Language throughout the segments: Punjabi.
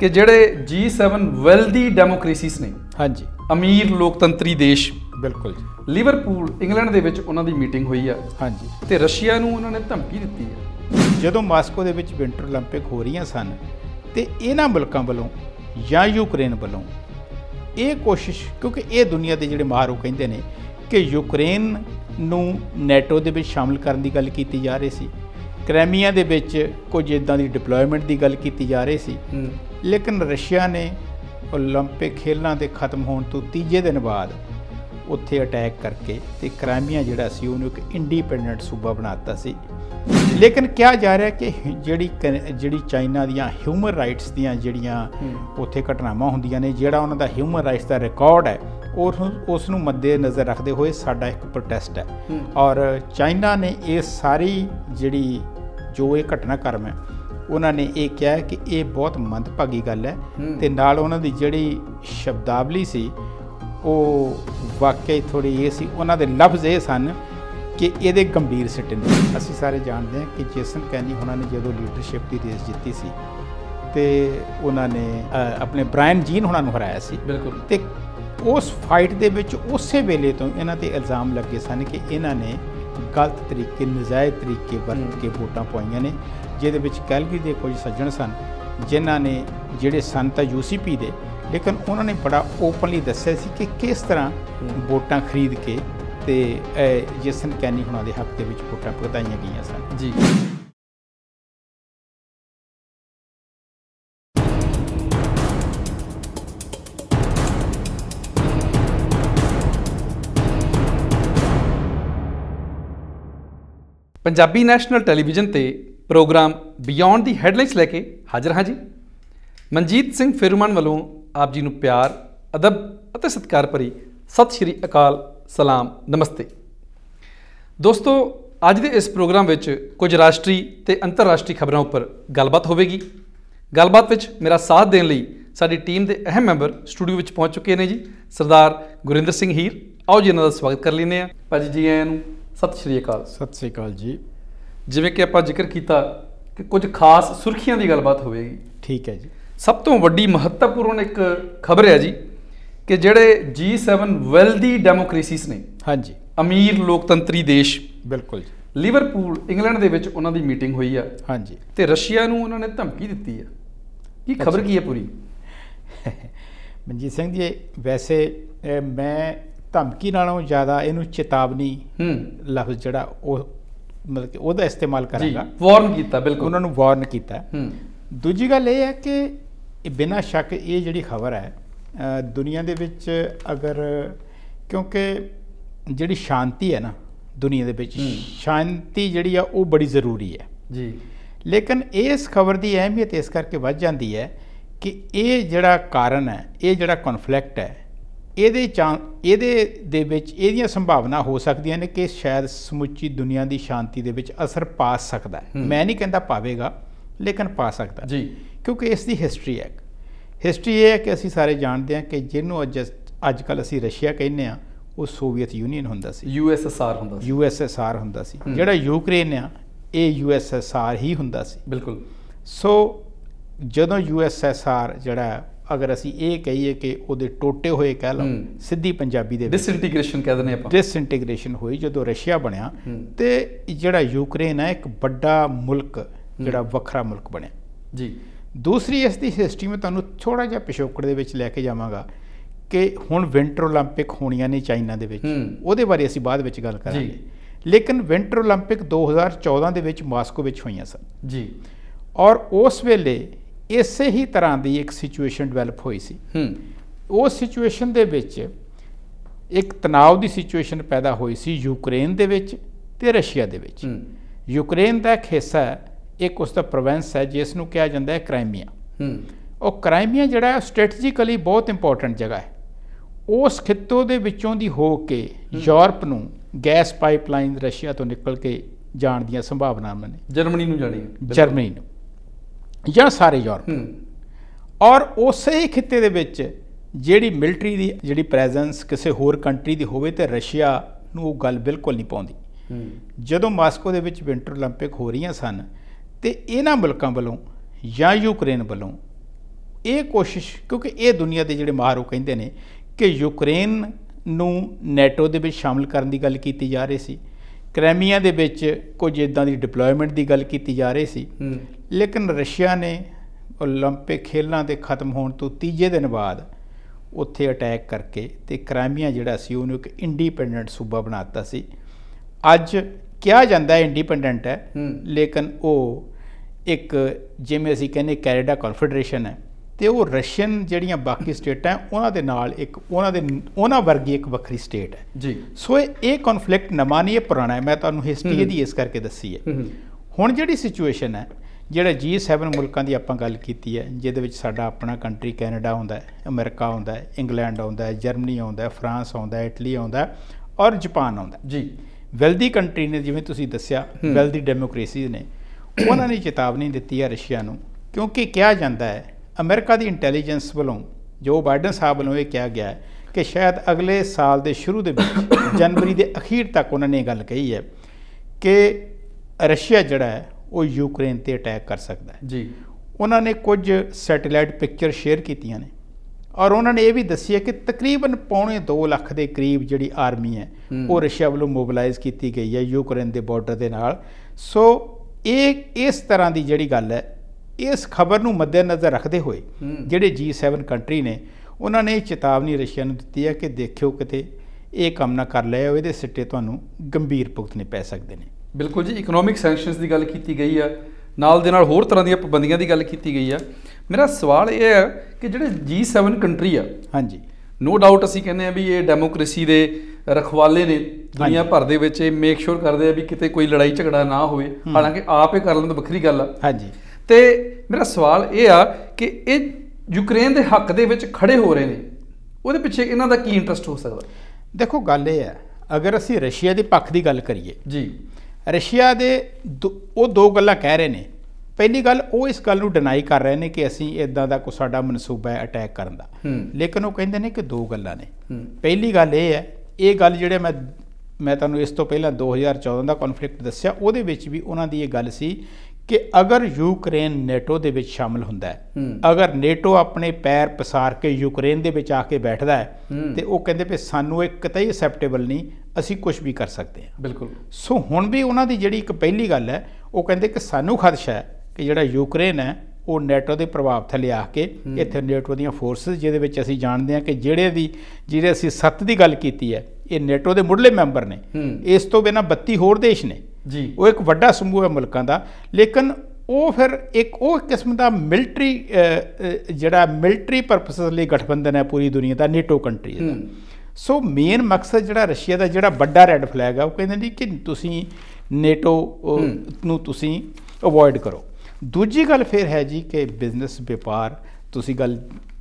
ਕਿ ਜਿਹੜੇ G7 ਵੈਲਦੀ ਡੈਮੋਕ੍ਰੇਸੀਸ ਨੇ ਹਾਂਜੀ ਅਮੀਰ ਲੋਕਤੰਤਰੀ ਦੇਸ਼ ਬਿਲਕੁਲ ਜੀ ਲਿਵਰਪੂਲ ਇੰਗਲੈਂਡ ਦੇ ਵਿੱਚ ਉਹਨਾਂ ਦੀ ਮੀਟਿੰਗ ਹੋਈ ਆ ਹਾਂਜੀ ਤੇ ਰਸ਼ੀਆ ਨੂੰ ਉਹਨਾਂ ਨੇ ਧਮਕੀ ਦਿੱਤੀ ਹੈ ਜਦੋਂ ਮਾਸਕੋ ਦੇ ਵਿੱਚ ਵਿੰਟਰ 올림픽 ਹੋ ਰਹੀਆਂ ਸਨ ਤੇ ਇਹਨਾਂ ਮੁਲਕਾਂ ਵੱਲੋਂ ਜਾਂ ਯੂਕਰੇਨ ਵੱਲੋਂ ਇਹ ਕੋਸ਼ਿਸ਼ ਕਿਉਂਕਿ ਇਹ ਦੁਨੀਆ ਦੇ ਜਿਹੜੇ ਮਾਰੂ ਕਹਿੰਦੇ ਨੇ ਕਿ ਯੂਕਰੇਨ ਨੂੰ ਨੈਟੋ ਦੇ ਵਿੱਚ ਸ਼ਾਮਲ ਕਰਨ ਦੀ ਗੱਲ ਕੀਤੀ ਜਾ ਰਹੀ ਸੀ ਕ੍ਰੈਮੀਆ ਦੇ ਵਿੱਚ ਕੁਝ ਇਦਾਂ ਦੀ ਡਿਪਲੋਇਮੈਂਟ ਦੀ ਗੱਲ ਕੀਤੀ ਜਾ ਰਹੀ ਸੀ ਲੇਕਿਨ ਰਸ਼ੀਆ ਨੇ 올림픽 ਖੇਲਾਂ ਦੇ ਖਤਮ ਹੋਣ ਤੋਂ ਤੀਜੇ ਦਿਨ ਬਾਅਦ ਉੱਥੇ ਅਟੈਕ ਕਰਕੇ ਤੇ ਕ੍ਰਾਈਮੀਆ ਜਿਹੜਾ ਸੀ ਉਹਨੂੰ ਇੱਕ ਇੰਡੀਪੈਂਡੈਂਟ ਸੂਬਾ ਬਣਾਤਾ ਸੀ ਲੇਕਿਨ ਕਿਹਾ ਜਾ ਰਿਹਾ ਕਿ ਜਿਹੜੀ ਜਿਹੜੀ ਚਾਈਨਾ ਦੀਆਂ ਹਿਊਮਨ ਰਾਈਟਸ ਦੀਆਂ ਜਿਹੜੀਆਂ ਉੱਥੇ ਘਟਨਾਵਾਂ ਹੁੰਦੀਆਂ ਨੇ ਜਿਹੜਾ ਉਹਨਾਂ ਦਾ ਹਿਊਮਨ ਰਾਈਟਸ ਦਾ ਰਿਕਾਰਡ ਹੈ ਉਸ ਉਸ ਨੂੰ ਮੱਦੇ ਨਜ਼ਰ ਰੱਖਦੇ ਹੋਏ ਸਾਡਾ ਇੱਕ ਪ੍ਰੋਟੈਸਟ ਹੈ ਔਰ ਚਾਈਨਾ ਨੇ ਇਹ ਸਾਰੀ ਜਿਹੜੀ ਜੋ ਇਹ ਕਰਮ ਹੈ ਉਹਨਾਂ ਨੇ ਇਹ ਕਿਹਾ ਕਿ ਇਹ ਬਹੁਤ ਮੰਦਭਾਗੀ ਗੱਲ ਹੈ ਤੇ ਨਾਲ ਉਹਨਾਂ ਦੀ ਜਿਹੜੀ ਸ਼ਬਦਾਵਲੀ ਸੀ ਉਹ ਵਾਕਈ ਥੋੜੀ ਇਹ ਸੀ ਉਹਨਾਂ ਦੇ ਲਫ਼ਜ਼ ਇਹ ਸਨ ਕਿ ਇਹਦੇ ਗੰਭੀਰ ਸਿੱਟੇ ਨੇ ਅਸੀਂ ਸਾਰੇ ਜਾਣਦੇ ਹਾਂ ਕਿ ਜੇਸਨ ਕੈਨੀ ਉਹਨਾਂ ਨੇ ਜਦੋਂ ਲੀਡਰਸ਼ਿਪ ਦੀ ਰੇਸ ਜਿੱਤੀ ਸੀ ਤੇ ਉਹਨਾਂ ਨੇ ਆਪਣੇ ਬ੍ਰਾਇਨ ਜੀਨ ਉਹਨਾਂ ਨੂੰ ਹਰਾਇਆ ਸੀ ਬਿਲਕੁਲ ਤੇ ਉਸ ਫਾਈਟ ਦੇ ਵਿੱਚ ਉਸੇ ਵੇਲੇ ਤੋਂ ਇਹਨਾਂ ਤੇ ਇਲਜ਼ਾਮ ਲੱਗੇ ਸਨ ਕਿ ਇਹਨਾਂ ਨੇ ਗਲਤ ਤਰੀਕੇ ਨਜਾਇਜ਼ ਤਰੀਕੇ ਵਰਤ ਕੇ ਵੋਟਾਂ ਪਾਈਆਂ ਨੇ ਜਿਹਦੇ ਵਿੱਚ ਕੈਲਗਰੀ ਦੇ ਕੁਝ ਸੱਜਣ ਸਨ ਜਿਨ੍ਹਾਂ ਨੇ ਜਿਹੜੇ ਸੰਤ ਤਾਂ ਯੂਸੀਪੀ ਦੇ ਲੇਕਿਨ ਉਹਨਾਂ ਨੇ ਬੜਾ ਓਪਨਲੀ ਦੱਸਿਆ ਸੀ ਕਿ ਕਿਸ ਤਰ੍ਹਾਂ ਵੋਟਾਂ ਖਰੀਦ ਕੇ ਤੇ ਜਿਸਨ ਕੈਨੀ ਹੁਣਾਂ ਦੇ ਹੱਕ ਦੇ ਵਿੱਚ ਵੋਟਾਂ ਭਗਤਾਈਆਂ ਗਈਆਂ ਸਨ ਜੀ ਪੰਜਾਬੀ ਨੈਸ਼ਨਲ ਟੈਲੀਵਿਜ਼ਨ ਤੇ ਪ੍ਰੋਗਰਾਮ ਬਿਯੋਂਡ ਦੀ ਹੈਡਲਾਈਨਸ ਲੈ ਕੇ ਹਾਜ਼ਰ ਹਾਂ ਜੀ ਮਨਜੀਤ ਸਿੰਘ ਫਿਰਮਨ ਵੱਲੋਂ ਆਪ ਜੀ ਨੂੰ ਪਿਆਰ ਅਦਬ ਅਤੇ ਸਤਿਕਾਰ ਭਰੀ ਸਤਿ ਸ਼੍ਰੀ ਅਕਾਲ ਸਲਾਮ ਨਮਸਤੇ ਦੋਸਤੋ ਅੱਜ ਦੇ ਇਸ ਪ੍ਰੋਗਰਾਮ ਵਿੱਚ ਕੁਝ ਰਾਸ਼ਟਰੀ ਤੇ ਅੰਤਰਰਾਸ਼ਟਰੀ ਖਬਰਾਂ ਉੱਪਰ ਗੱਲਬਾਤ ਹੋਵੇਗੀ ਗੱਲਬਾਤ ਵਿੱਚ ਮੇਰਾ ਸਾਥ ਦੇਣ ਲਈ ਸਾਡੀ ਟੀਮ ਦੇ ਅਹਿਮ ਮੈਂਬਰ ਸਟੂਡੀਓ ਵਿੱਚ ਪਹੁੰਚ ਚੁੱਕੇ ਨੇ ਜੀ ਸਰਦਾਰ ਗੁਰਿੰਦਰ ਸਿੰਘ ਹੀਰ ਆਓ ਜੀ ਇਹਨਾਂ ਦਾ ਸਵਾਗਤ ਕਰ ਲੈਂਦੇ ਆ ਭਾਜੀ ਜੀ ਆਇਆਂ ਨੂੰ ਸਤਿ ਸ਼੍ਰੀ ਅਕਾਲ ਸਤਿ ਸ਼੍ਰੀ ਅਕਾਲ ਜੀ ਜਿਵੇਂ ਕਿ ਆਪਾਂ ਜ਼ਿਕਰ ਕੀਤਾ ਕਿ ਕੁਝ ਖਾਸ ਸੁਰਖੀਆਂ ਦੀ ਗੱਲਬਾਤ ਹੋਵੇਗੀ ਠੀਕ ਹੈ ਜੀ ਸਭ ਤੋਂ ਵੱਡੀ ਮਹੱਤਵਪੂਰਨ ਇੱਕ ਖਬਰ ਹੈ ਜੀ ਕਿ ਜਿਹੜੇ G7 ਵੈਲਦੀ ਡੈਮੋਕ੍ਰੇਸੀਸ ਨੇ ਹਾਂਜੀ ਅਮੀਰ ਲੋਕਤੰਤਰੀ ਦੇਸ਼ ਬਿਲਕੁਲ ਜੀ ਲਿਵਰਪੂਲ ਇੰਗਲੈਂਡ ਦੇ ਵਿੱਚ ਉਹਨਾਂ ਦੀ ਮੀਟਿੰਗ ਹੋਈ ਆ ਹਾਂਜੀ ਤੇ ਰਸ਼ੀਆ ਨੂੰ ਉਹਨਾਂ ਨੇ ਧਮਕੀ ਦਿੱਤੀ ਆ ਕੀ ਖਬਰ ਕੀ ਹੈ ਪੂਰੀ ਮਨਜੀਤ ਸਿੰਘ ਜੀ ਵੈਸੇ ਮੈਂ ਧਮਕੀ ਨਾਲੋਂ ਜ਼ਿਆਦਾ ਇਹਨੂੰ ਚੇਤਾਵਨੀ ਲਫ਼ਜ਼ ਜਿਹੜਾ ਉਹ ਮਤਲਬ ਕਿ ਉਹਦਾ ਇਸਤੇਮਾਲ ਕਰਾਂਗਾ ਵਾਰਨ ਕੀਤਾ ਬਿਲਕੁਲ ਉਹਨਾਂ ਨੂੰ ਵਾਰਨ ਕੀਤਾ ਹੂੰ ਦੂਜੀ ਗੱਲ ਇਹ ਹੈ ਕਿ ਇਹ ਬਿਨਾਂ ਸ਼ੱਕ ਇਹ ਜਿਹੜੀ ਖਬਰ ਹੈ ਦੁਨੀਆ ਦੇ ਵਿੱਚ ਅਗਰ ਕਿਉਂਕਿ ਜਿਹੜੀ ਸ਼ਾਂਤੀ ਹੈ ਨਾ ਦੁਨੀਆ ਦੇ ਵਿੱਚ ਸ਼ਾਂਤੀ ਜਿਹੜੀ ਆ ਉਹ ਬੜੀ ਜ਼ਰੂਰੀ ਹੈ ਜੀ ਲੇਕਿਨ ਇਸ ਖਬਰ ਦੀ ਅਹਿਮੀਅਤ ਇਸ ਕਰਕੇ ਵੱਧ ਜਾਂਦੀ ਹੈ ਕਿ ਇਹ ਜਿਹੜਾ ਕਾਰਨ ਹੈ ਇਹ ਜਿਹੜਾ ਕਨਫਲਿਕਟ ਹੈ ਇਹਦੇ ਚਾਂ ਇਹਦੇ ਦੇ ਵਿੱਚ ਇਹਦੀਆਂ ਸੰਭਾਵਨਾ ਹੋ ਸਕਦੀਆਂ ਨੇ ਕਿ ਸ਼ਾਇਦ ਸਮੁੱਚੀ ਦੁਨੀਆ ਦੀ ਸ਼ਾਂਤੀ ਦੇ ਵਿੱਚ ਅਸਰ ਪਾ ਸਕਦਾ ਹੈ ਮੈਂ ਨਹੀਂ ਕਹਿੰਦਾ ਪਾਵੇਗਾ ਲੇਕਿਨ ਪਾ ਸਕਦਾ ਜੀ ਕਿਉਂਕਿ ਇਸ ਦੀ ਹਿਸਟਰੀ ਹੈ ਹਿਸਟਰੀ ਇਹ ਹੈ ਕਿ ਅਸੀਂ ਸਾਰੇ ਜਾਣਦੇ ਹਾਂ ਕਿ ਜਿਹਨੂੰ ਅੱਜ ਅੱਜ ਕੱਲ ਅਸੀਂ ਰਸ਼ੀਆ ਕਹਿੰਦੇ ਆ ਉਹ ਸੋਵੀਅਤ ਯੂਨੀਅਨ ਹੁੰਦਾ ਸੀ ਯੂਐਸਐਸਆਰ ਹੁੰਦਾ ਸੀ ਯੂਐਸਐਸਆਰ ਹੁੰਦਾ ਸੀ ਜਿਹੜਾ ਯੂਕਰੇਨ ਆ ਇਹ ਯੂਐਸਐਸਆਰ ਹੀ ਹੁੰਦਾ ਸੀ ਬਿਲਕੁਲ ਸੋ ਜਦੋਂ ਯੂਐਸਐਸਆਰ ਜਿਹੜਾ ਅਗਰ ਅਸੀਂ ਇਹ ਕਹੀਏ ਕਿ ਉਹਦੇ ਟੋਟੇ ਹੋਏ ਕਹਿ ਲਓ ਸਿੱਧੀ ਪੰਜਾਬੀ ਦੇ ਡਿਸਇੰਟੀਗ੍ਰੇਸ਼ਨ ਕਹਿ ਦਿੰਦੇ ਆਪਾਂ ਡਿਸਇੰਟੀਗ੍ਰੇਸ਼ਨ ਹੋਈ ਜਦੋਂ ਰਸ਼ੀਆ ਬਣਿਆ ਤੇ ਜਿਹੜਾ ਯੂਕਰੇਨ ਹੈ ਇੱਕ ਵੱਡਾ ਮੁਲਕ ਜਿਹੜਾ ਵੱਖਰਾ ਮੁਲਕ ਬਣਿਆ ਜੀ ਦੂਸਰੀ ਇਸ ਦੀ ਹਿਸਟਰੀ ਮੈਂ ਤੁਹਾਨੂੰ ਥੋੜਾ ਜਿਹਾ ਪਿਛੋਕੜ ਦੇ ਵਿੱਚ ਲੈ ਕੇ ਜਾਵਾਂਗਾ ਕਿ ਹੁਣ ਵਿੰਟਰ 올림픽 ਹੋਣੀਆਂ ਨੇ ਚਾਈਨਾ ਦੇ ਵਿੱਚ ਉਹਦੇ ਬਾਰੇ ਅਸੀਂ ਬਾਅਦ ਵਿੱਚ ਗੱਲ ਕਰਾਂਗੇ ਲੇਕਿਨ ਵਿੰਟਰ 올림픽 2014 ਦੇ ਵਿੱਚ ਮਾਸਕੋ ਵਿੱਚ ਹੋਈਆਂ ਸਨ ਜੀ ਔਰ ਉਸ ਵੇਲੇ ਇਸੇ ਹੀ ਤਰ੍ਹਾਂ ਦੀ ਇੱਕ ਸਿਚੁਏਸ਼ਨ ਡਿਵੈਲਪ ਹੋਈ ਸੀ ਹੂੰ ਉਹ ਸਿਚੁਏਸ਼ਨ ਦੇ ਵਿੱਚ ਇੱਕ ਤਣਾਅ ਦੀ ਸਿਚੁਏਸ਼ਨ ਪੈਦਾ ਹੋਈ ਸੀ ਯੂਕਰੇਨ ਦੇ ਵਿੱਚ ਤੇ ਰਸ਼ੀਆ ਦੇ ਵਿੱਚ ਯੂਕਰੇਨ ਦਾ ਇੱਕ ਹਿੱਸਾ ਇੱਕ ਉਸ ਦਾ ਪ੍ਰੋਵਿੰਸ ਹੈ ਜਿਸ ਨੂੰ ਕਿਹਾ ਜਾਂਦਾ ਹੈ ਕ੍ਰਾਈਮੀਆ ਹੂੰ ਉਹ ਕ੍ਰਾਈਮੀਆ ਜਿਹੜਾ ਹੈ ਸਟ੍ਰੈਟੈਜੀਕਲੀ ਬਹੁਤ ਇੰਪੋਰਟੈਂਟ ਜਗ੍ਹਾ ਹੈ ਉਸ ਖਿੱਤੋਂ ਦੇ ਵਿੱਚੋਂ ਦੀ ਹੋ ਕੇ ਯੂਰਪ ਨੂੰ ਗੈਸ ਪਾਈਪਲਾਈਨ ਰਸ਼ੀਆ ਤੋਂ ਨਿਕਲ ਕੇ ਜਾਣ ਦੀਆਂ ਸੰਭਾਵਨਾਵਾਂ ਨੇ ਜਰਮਨੀ ਨੂੰ ਜਾਣੀ ਜਰਮਨੀ ਨੂੰ ਜਾਂ ਸਾਰੇ ਯੂਰਪ ਔਰ ਉਸੇ ਹੀ ਖਿੱਤੇ ਦੇ ਵਿੱਚ ਜਿਹੜੀ ਮਿਲਟਰੀ ਦੀ ਜਿਹੜੀ ਪ੍ਰੈਜ਼ੈਂਸ ਕਿਸੇ ਹੋਰ ਕੰਟਰੀ ਦੀ ਹੋਵੇ ਤੇ ਰਸ਼ੀਆ ਨੂੰ ਉਹ ਗੱਲ ਬਿਲਕੁਲ ਨਹੀਂ ਪਾਉਂਦੀ ਜਦੋਂ ਮਾਸਕੋ ਦੇ ਵਿੱਚ ਵਿੰਟਰ 올림픽 ਹੋ ਰਹੀਆਂ ਸਨ ਤੇ ਇਹਨਾਂ ਮੁਲਕਾਂ ਵੱਲੋਂ ਜਾਂ ਯੂਕਰੇਨ ਵੱਲੋਂ ਇਹ ਕੋਸ਼ਿਸ਼ ਕਿਉਂਕਿ ਇਹ ਦੁਨੀਆ ਦੇ ਜਿਹੜੇ ਮਾਹਰ ਉਹ ਕਹਿੰਦੇ ਨੇ ਕਿ ਯੂਕਰੇਨ ਨੂੰ ਨੈਟੋ ਦੇ ਵਿੱਚ ਸ਼ਾਮਲ ਕਰਨ ਦੀ ਗੱਲ ਕੀਤੀ ਜਾ ਰਹੀ ਸੀ ਕ੍ਰੈਮੀਆ ਦੇ ਵਿੱਚ ਕੁਝ ਇਦਾਂ ਦੀ ਡਿਪਲੋਇਮੈਂਟ ਦੀ ਗੱਲ ਕੀਤੀ ਜਾ ਰਹੀ ਸੀ ਲੇਕਿਨ ਰਸ਼ੀਆ ਨੇ 올림픽 ਖੇਲਾਂ ਦੇ ਖਤਮ ਹੋਣ ਤੋਂ ਤੀਜੇ ਦਿਨ ਬਾਅਦ ਉੱਥੇ ਅਟੈਕ ਕਰਕੇ ਤੇ ਕ੍ਰੈਮੀਆ ਜਿਹੜਾ ਸੀ ਉਹਨੂੰ ਇੱਕ ਇੰਡੀਪੈਂਡੈਂਟ ਸੂਬਾ ਬਣਾਤਾ ਸੀ ਅੱਜ ਕਿਹਾ ਜਾਂਦਾ ਹੈ ਇੰਡੀਪੈਂਡੈਂਟ ਹੈ ਲੇਕਿਨ ਉਹ ਇੱਕ ਜਿਵੇਂ ਅਸੀਂ ਕਹਿੰਦੇ ਕੈਨੇਡਾ ਕਨਫੈਡਰੇਸ਼ਨ ਹੈ ਤੇ ਉਹ ਰਸ਼ੀਅਨ ਜਿਹੜੀਆਂ ਬਾਕੀ ਸਟੇਟਾਂ ਉਹਨਾਂ ਦੇ ਨਾਲ ਇੱਕ ਉਹਨਾਂ ਦੇ ਉਹਨਾਂ ਵਰਗੀ ਇੱਕ ਵੱਖਰੀ ਸਟੇਟ ਹੈ ਜੀ ਸੋ ਇਹ ਕਨਫਲਿਕਟ ਨਵਾਂ ਨਹੀਂ ਇਹ ਪੁਰਾਣਾ ਹੈ ਮੈਂ ਤੁਹਾਨੂੰ ਹਿਸਟਰੀ ਇਹਦੀ ਇਸ ਕਰਕੇ ਦੱਸੀ ਹੈ ਹੁਣ ਜਿਹੜੀ ਸਿਚੁਏਸ਼ਨ ਹੈ ਜਿਹੜਾ G7 ਮੁਲਕਾਂ ਦੀ ਆਪਾਂ ਗੱਲ ਕੀਤੀ ਹੈ ਜਿਹਦੇ ਵਿੱਚ ਸਾਡਾ ਆਪਣਾ ਕੰਟਰੀ ਕੈਨੇਡਾ ਹੁੰਦਾ ਹੈ ਅਮਰੀਕਾ ਹੁੰਦਾ ਹੈ ਇੰਗਲੈਂਡ ਆਉਂਦਾ ਹੈ ਜਰਮਨੀ ਆਉਂਦਾ ਹੈ ਫਰਾਂਸ ਆਉਂਦਾ ਹੈ ਇਟਲੀ ਆਉਂਦਾ ਹੈ ਔਰ ਜਾਪਾਨ ਆਉਂਦਾ ਜੀ ਵੈਲਦੀ ਕੰਟਰੀ ਨੇ ਜਿਵੇਂ ਤੁਸੀਂ ਦੱਸਿਆ ਵੈਲਦੀ ਡੈਮੋਕ੍ਰੇਸੀਜ਼ ਨੇ ਉਹਨਾਂ ਨੇ ਚੇਤਾਵਨੀ ਦਿੱਤੀ ਹੈ ਰਸ਼ੀਆ ਨੂੰ ਕਿਉਂਕਿ ਕਿਹਾ ਜਾਂਦਾ ਹੈ ਅਮਰੀਕਾ ਦੀ ਇੰਟੈਲੀਜੈਂਸ ਵੱਲੋਂ ਜੋ ਬਾਈਡਨ ਸਾਹਿਬ ਵੱਲੋਂ ਇਹ ਕਿਹਾ ਗਿਆ ਹੈ ਕਿ ਸ਼ਾਇਦ ਅਗਲੇ ਸਾਲ ਦੇ ਸ਼ੁਰੂ ਦੇ ਵਿੱਚ ਜਨਵਰੀ ਦੇ ਅਖੀਰ ਤੱਕ ਉਹਨਾਂ ਨੇ ਇਹ ਗੱਲ ਕਹੀ ਹੈ ਕਿ ਰਸ਼ੀਆ ਜਿਹੜਾ ਹੈ ਉਹ ਯੂਕਰੇਨ ਤੇ ਅਟੈਕ ਕਰ ਸਕਦਾ ਹੈ ਜੀ ਉਹਨਾਂ ਨੇ ਕੁਝ ਸੈਟੇਲਾਈਟ ਪਿਕਚਰ ਸ਼ੇਅਰ ਕੀਤੀਆਂ ਨੇ ਔਰ ਉਹਨਾਂ ਨੇ ਇਹ ਵੀ ਦੱਸਿਆ ਕਿ ਤਕਰੀਬਨ ਪੌਣੇ 2 ਲੱਖ ਦੇ ਕਰੀਬ ਜਿਹੜੀ ਆਰਮੀ ਹੈ ਉਹ ਰਸ਼ੀਆ ਵੱਲੋਂ ਮੋਬਿਲਾਈਜ਼ ਕੀਤੀ ਗਈ ਹੈ ਯੂਕਰੇਨ ਦੇ ਬਾਰਡਰ ਦੇ ਨਾਲ ਸੋ ਇਹ ਇਸ ਤਰ੍ਹਾਂ ਦੀ ਜਿਹੜੀ ਗੱਲ ਹੈ ਇਸ ਖਬਰ ਨੂੰ ਮੱਦੇਨਜ਼ਰ ਰੱਖਦੇ ਹੋਏ ਜਿਹੜੇ G7 ਕੰਟਰੀ ਨੇ ਉਹਨਾਂ ਨੇ ਚੇਤਾਵਨੀ ਰਸ਼ੀਆ ਨੂੰ ਦਿੱਤੀ ਹੈ ਕਿ ਦੇਖਿਓ ਕਿਤੇ ਇਹ ਕੰਮ ਨਾ ਕਰ ਲਿਆ ਇਹਦੇ ਸਿੱਟੇ ਤੁਹਾਨੂੰ ਗੰਭੀਰ ਭੁਗਤਨੇ ਪੈ ਸਕਦੇ ਨੇ ਬਿਲਕੁਲ ਜੀ ਇਕਨੋਮਿਕ ਸੈਂਕਸ਼ਨਸ ਦੀ ਗੱਲ ਕੀਤੀ ਗਈ ਆ ਨਾਲ ਦੇ ਨਾਲ ਹੋਰ ਤਰ੍ਹਾਂ ਦੀਆਂ ਪਾਬੰਦੀਆਂ ਦੀ ਗੱਲ ਕੀਤੀ ਗਈ ਆ ਮੇਰਾ ਸਵਾਲ ਇਹ ਹੈ ਕਿ ਜਿਹੜੇ G7 ਕੰਟਰੀ ਆ ਹਾਂਜੀ ਨੋ ਡਾਊਟ ਅਸੀਂ ਕਹਿੰਦੇ ਆ ਵੀ ਇਹ ਡੈਮੋਕ੍ਰੇਸੀ ਦੇ ਰਖਵਾਲੇ ਨੇ ਦੁਨੀਆ ਭਰ ਦੇ ਵਿੱਚ ਇਹ ਮੇਕ ਸ਼ੋਰ ਕਰਦੇ ਆ ਵੀ ਕਿਤੇ ਕੋਈ ਲੜਾਈ ਝਗੜਾ ਨਾ ਹੋਵੇ ਹਾਲਾਂਕਿ ਆਪ ਇਹ ਕਰ ਲੈਣ ਤਾਂ ਵੱਖਰੀ ਗੱਲ ਆ ਹਾਂਜੀ ਤੇ ਮੇਰਾ ਸਵਾਲ ਇਹ ਆ ਕਿ ਇਹ ਯੂਕਰੇਨ ਦੇ ਹੱਕ ਦੇ ਵਿੱਚ ਖੜੇ ਹੋ ਰਹੇ ਨੇ ਉਹਦੇ ਪਿੱਛੇ ਇਹਨਾਂ ਦਾ ਕੀ ਇੰਟਰਸਟ ਹੋ ਸਕਦਾ ਦੇਖੋ ਗੱਲ ਇਹ ਹੈ ਅਗਰ ਅਸੀਂ ਰਸ਼ੀਆ ਦੇ ਪੱਖ ਦੀ ਗੱਲ ਕਰੀਏ ਜੀ ਰਸ਼ੀਆ ਦੇ ਉਹ ਦੋ ਗੱਲਾਂ ਕਹਿ ਰਹੇ ਨੇ ਪਹਿਲੀ ਗੱਲ ਉਹ ਇਸ ਗੱਲ ਨੂੰ ਡਿਨਾਈ ਕਰ ਰਹੇ ਨੇ ਕਿ ਅਸੀਂ ਇਦਾਂ ਦਾ ਕੋ ਸਾਡਾ ਮਨਸੂਬਾ ਹੈ ਅਟੈਕ ਕਰਨ ਦਾ ਲੇਕਿਨ ਉਹ ਕਹਿੰਦੇ ਨੇ ਕਿ ਦੋ ਗੱਲਾਂ ਨੇ ਪਹਿਲੀ ਗੱਲ ਇਹ ਹੈ ਇਹ ਗੱਲ ਜਿਹੜੇ ਮੈਂ ਮੈਂ ਤੁਹਾਨੂੰ ਇਸ ਤੋਂ ਪਹਿਲਾਂ 2014 ਦਾ ਕਨਫਲਿਕਟ ਦੱਸਿਆ ਉਹਦੇ ਵਿੱਚ ਵੀ ਉਹਨਾਂ ਦੀ ਇਹ ਗੱਲ ਸੀ ਕਿ ਅਗਰ ਯੂਕਰੇਨ ਨੇਟੋ ਦੇ ਵਿੱਚ ਸ਼ਾਮਲ ਹੁੰਦਾ ਹੈ ਅਗਰ ਨੇਟੋ ਆਪਣੇ ਪੈਰ ਪਸਾਰ ਕੇ ਯੂਕਰੇਨ ਦੇ ਵਿੱਚ ਆ ਕੇ ਬੈਠਦਾ ਹੈ ਤੇ ਉਹ ਕਹਿੰਦੇ ਵੀ ਸਾਨੂੰ ਇਹ ਕਤਈ ਅਸੈਪਟੇਬਲ ਨਹੀਂ ਅਸੀਂ ਕੁਝ ਵੀ ਕਰ ਸਕਦੇ ਹਾਂ ਬਿਲਕੁਲ ਸੋ ਹੁਣ ਵੀ ਉਹਨਾਂ ਦੀ ਜਿਹੜੀ ਇੱਕ ਪਹਿਲੀ ਗੱਲ ਹੈ ਉਹ ਕਹਿੰਦੇ ਕਿ ਸਾਨੂੰ ਖਦਸ਼ਾ ਹੈ ਕਿ ਜਿਹੜਾ ਯੂਕਰੇਨ ਹੈ ਉਹ ਨੇਟੋ ਦੇ ਪ੍ਰਭਾਵ ਥੱਲੇ ਆ ਕੇ ਇੱਥੇ ਨੇਟੋ ਦੀਆਂ ਫੋਰਸਸ ਜਿਹਦੇ ਵਿੱਚ ਅਸੀਂ ਜਾਣਦੇ ਹਾਂ ਕਿ ਜਿਹੜੇ ਦੀ ਜਿਹੜੇ ਅਸੀਂ ਸੱਤ ਦੀ ਗੱਲ ਕੀਤੀ ਹੈ ਇਹ ਨੇਟੋ ਦੇ ਮੁੱਢਲੇ ਮੈਂਬਰ ਨੇ ਇਸ ਤੋਂ ਬਿਨਾ 32 ਹੋਰ ਦੇਸ਼ ਨੇ ਜੀ ਉਹ ਇੱਕ ਵੱਡਾ ਸਮੂਹ ਹੈ ਮੁਲਕਾਂ ਦਾ ਲੇਕਿਨ ਉਹ ਫਿਰ ਇੱਕ ਉਹ ਕਿਸਮ ਦਾ ਮਿਲਟਰੀ ਜਿਹੜਾ ਮਿਲਟਰੀ ਪਰਪਸਸ ਲਈ ਗਠਬੰਧਨ ਹੈ ਪੂਰੀ ਦੁਨੀਆ ਦਾ ਨੇਟੋ ਕੰਟਰੀ ਦਾ ਸੋ ਮੇਨ ਮਕਸਦ ਜਿਹੜਾ ਰਸ਼ੀਆ ਦਾ ਜਿਹੜਾ ਵੱਡਾ ਰੈੱਡ ਫਲੈਗ ਆ ਉਹ ਕਹਿੰਦੇ ਨੇ ਕਿ ਤੁਸੀਂ ਨੇਟੋ ਨੂੰ ਤੁਸੀਂ ਅਵੋਇਡ ਕਰੋ ਦੂਜੀ ਗੱਲ ਫਿਰ ਹੈ ਜੀ ਕਿ ਬਿਜ਼ਨਸ ਵਪਾਰ ਤੁਸੀਂ ਗੱਲ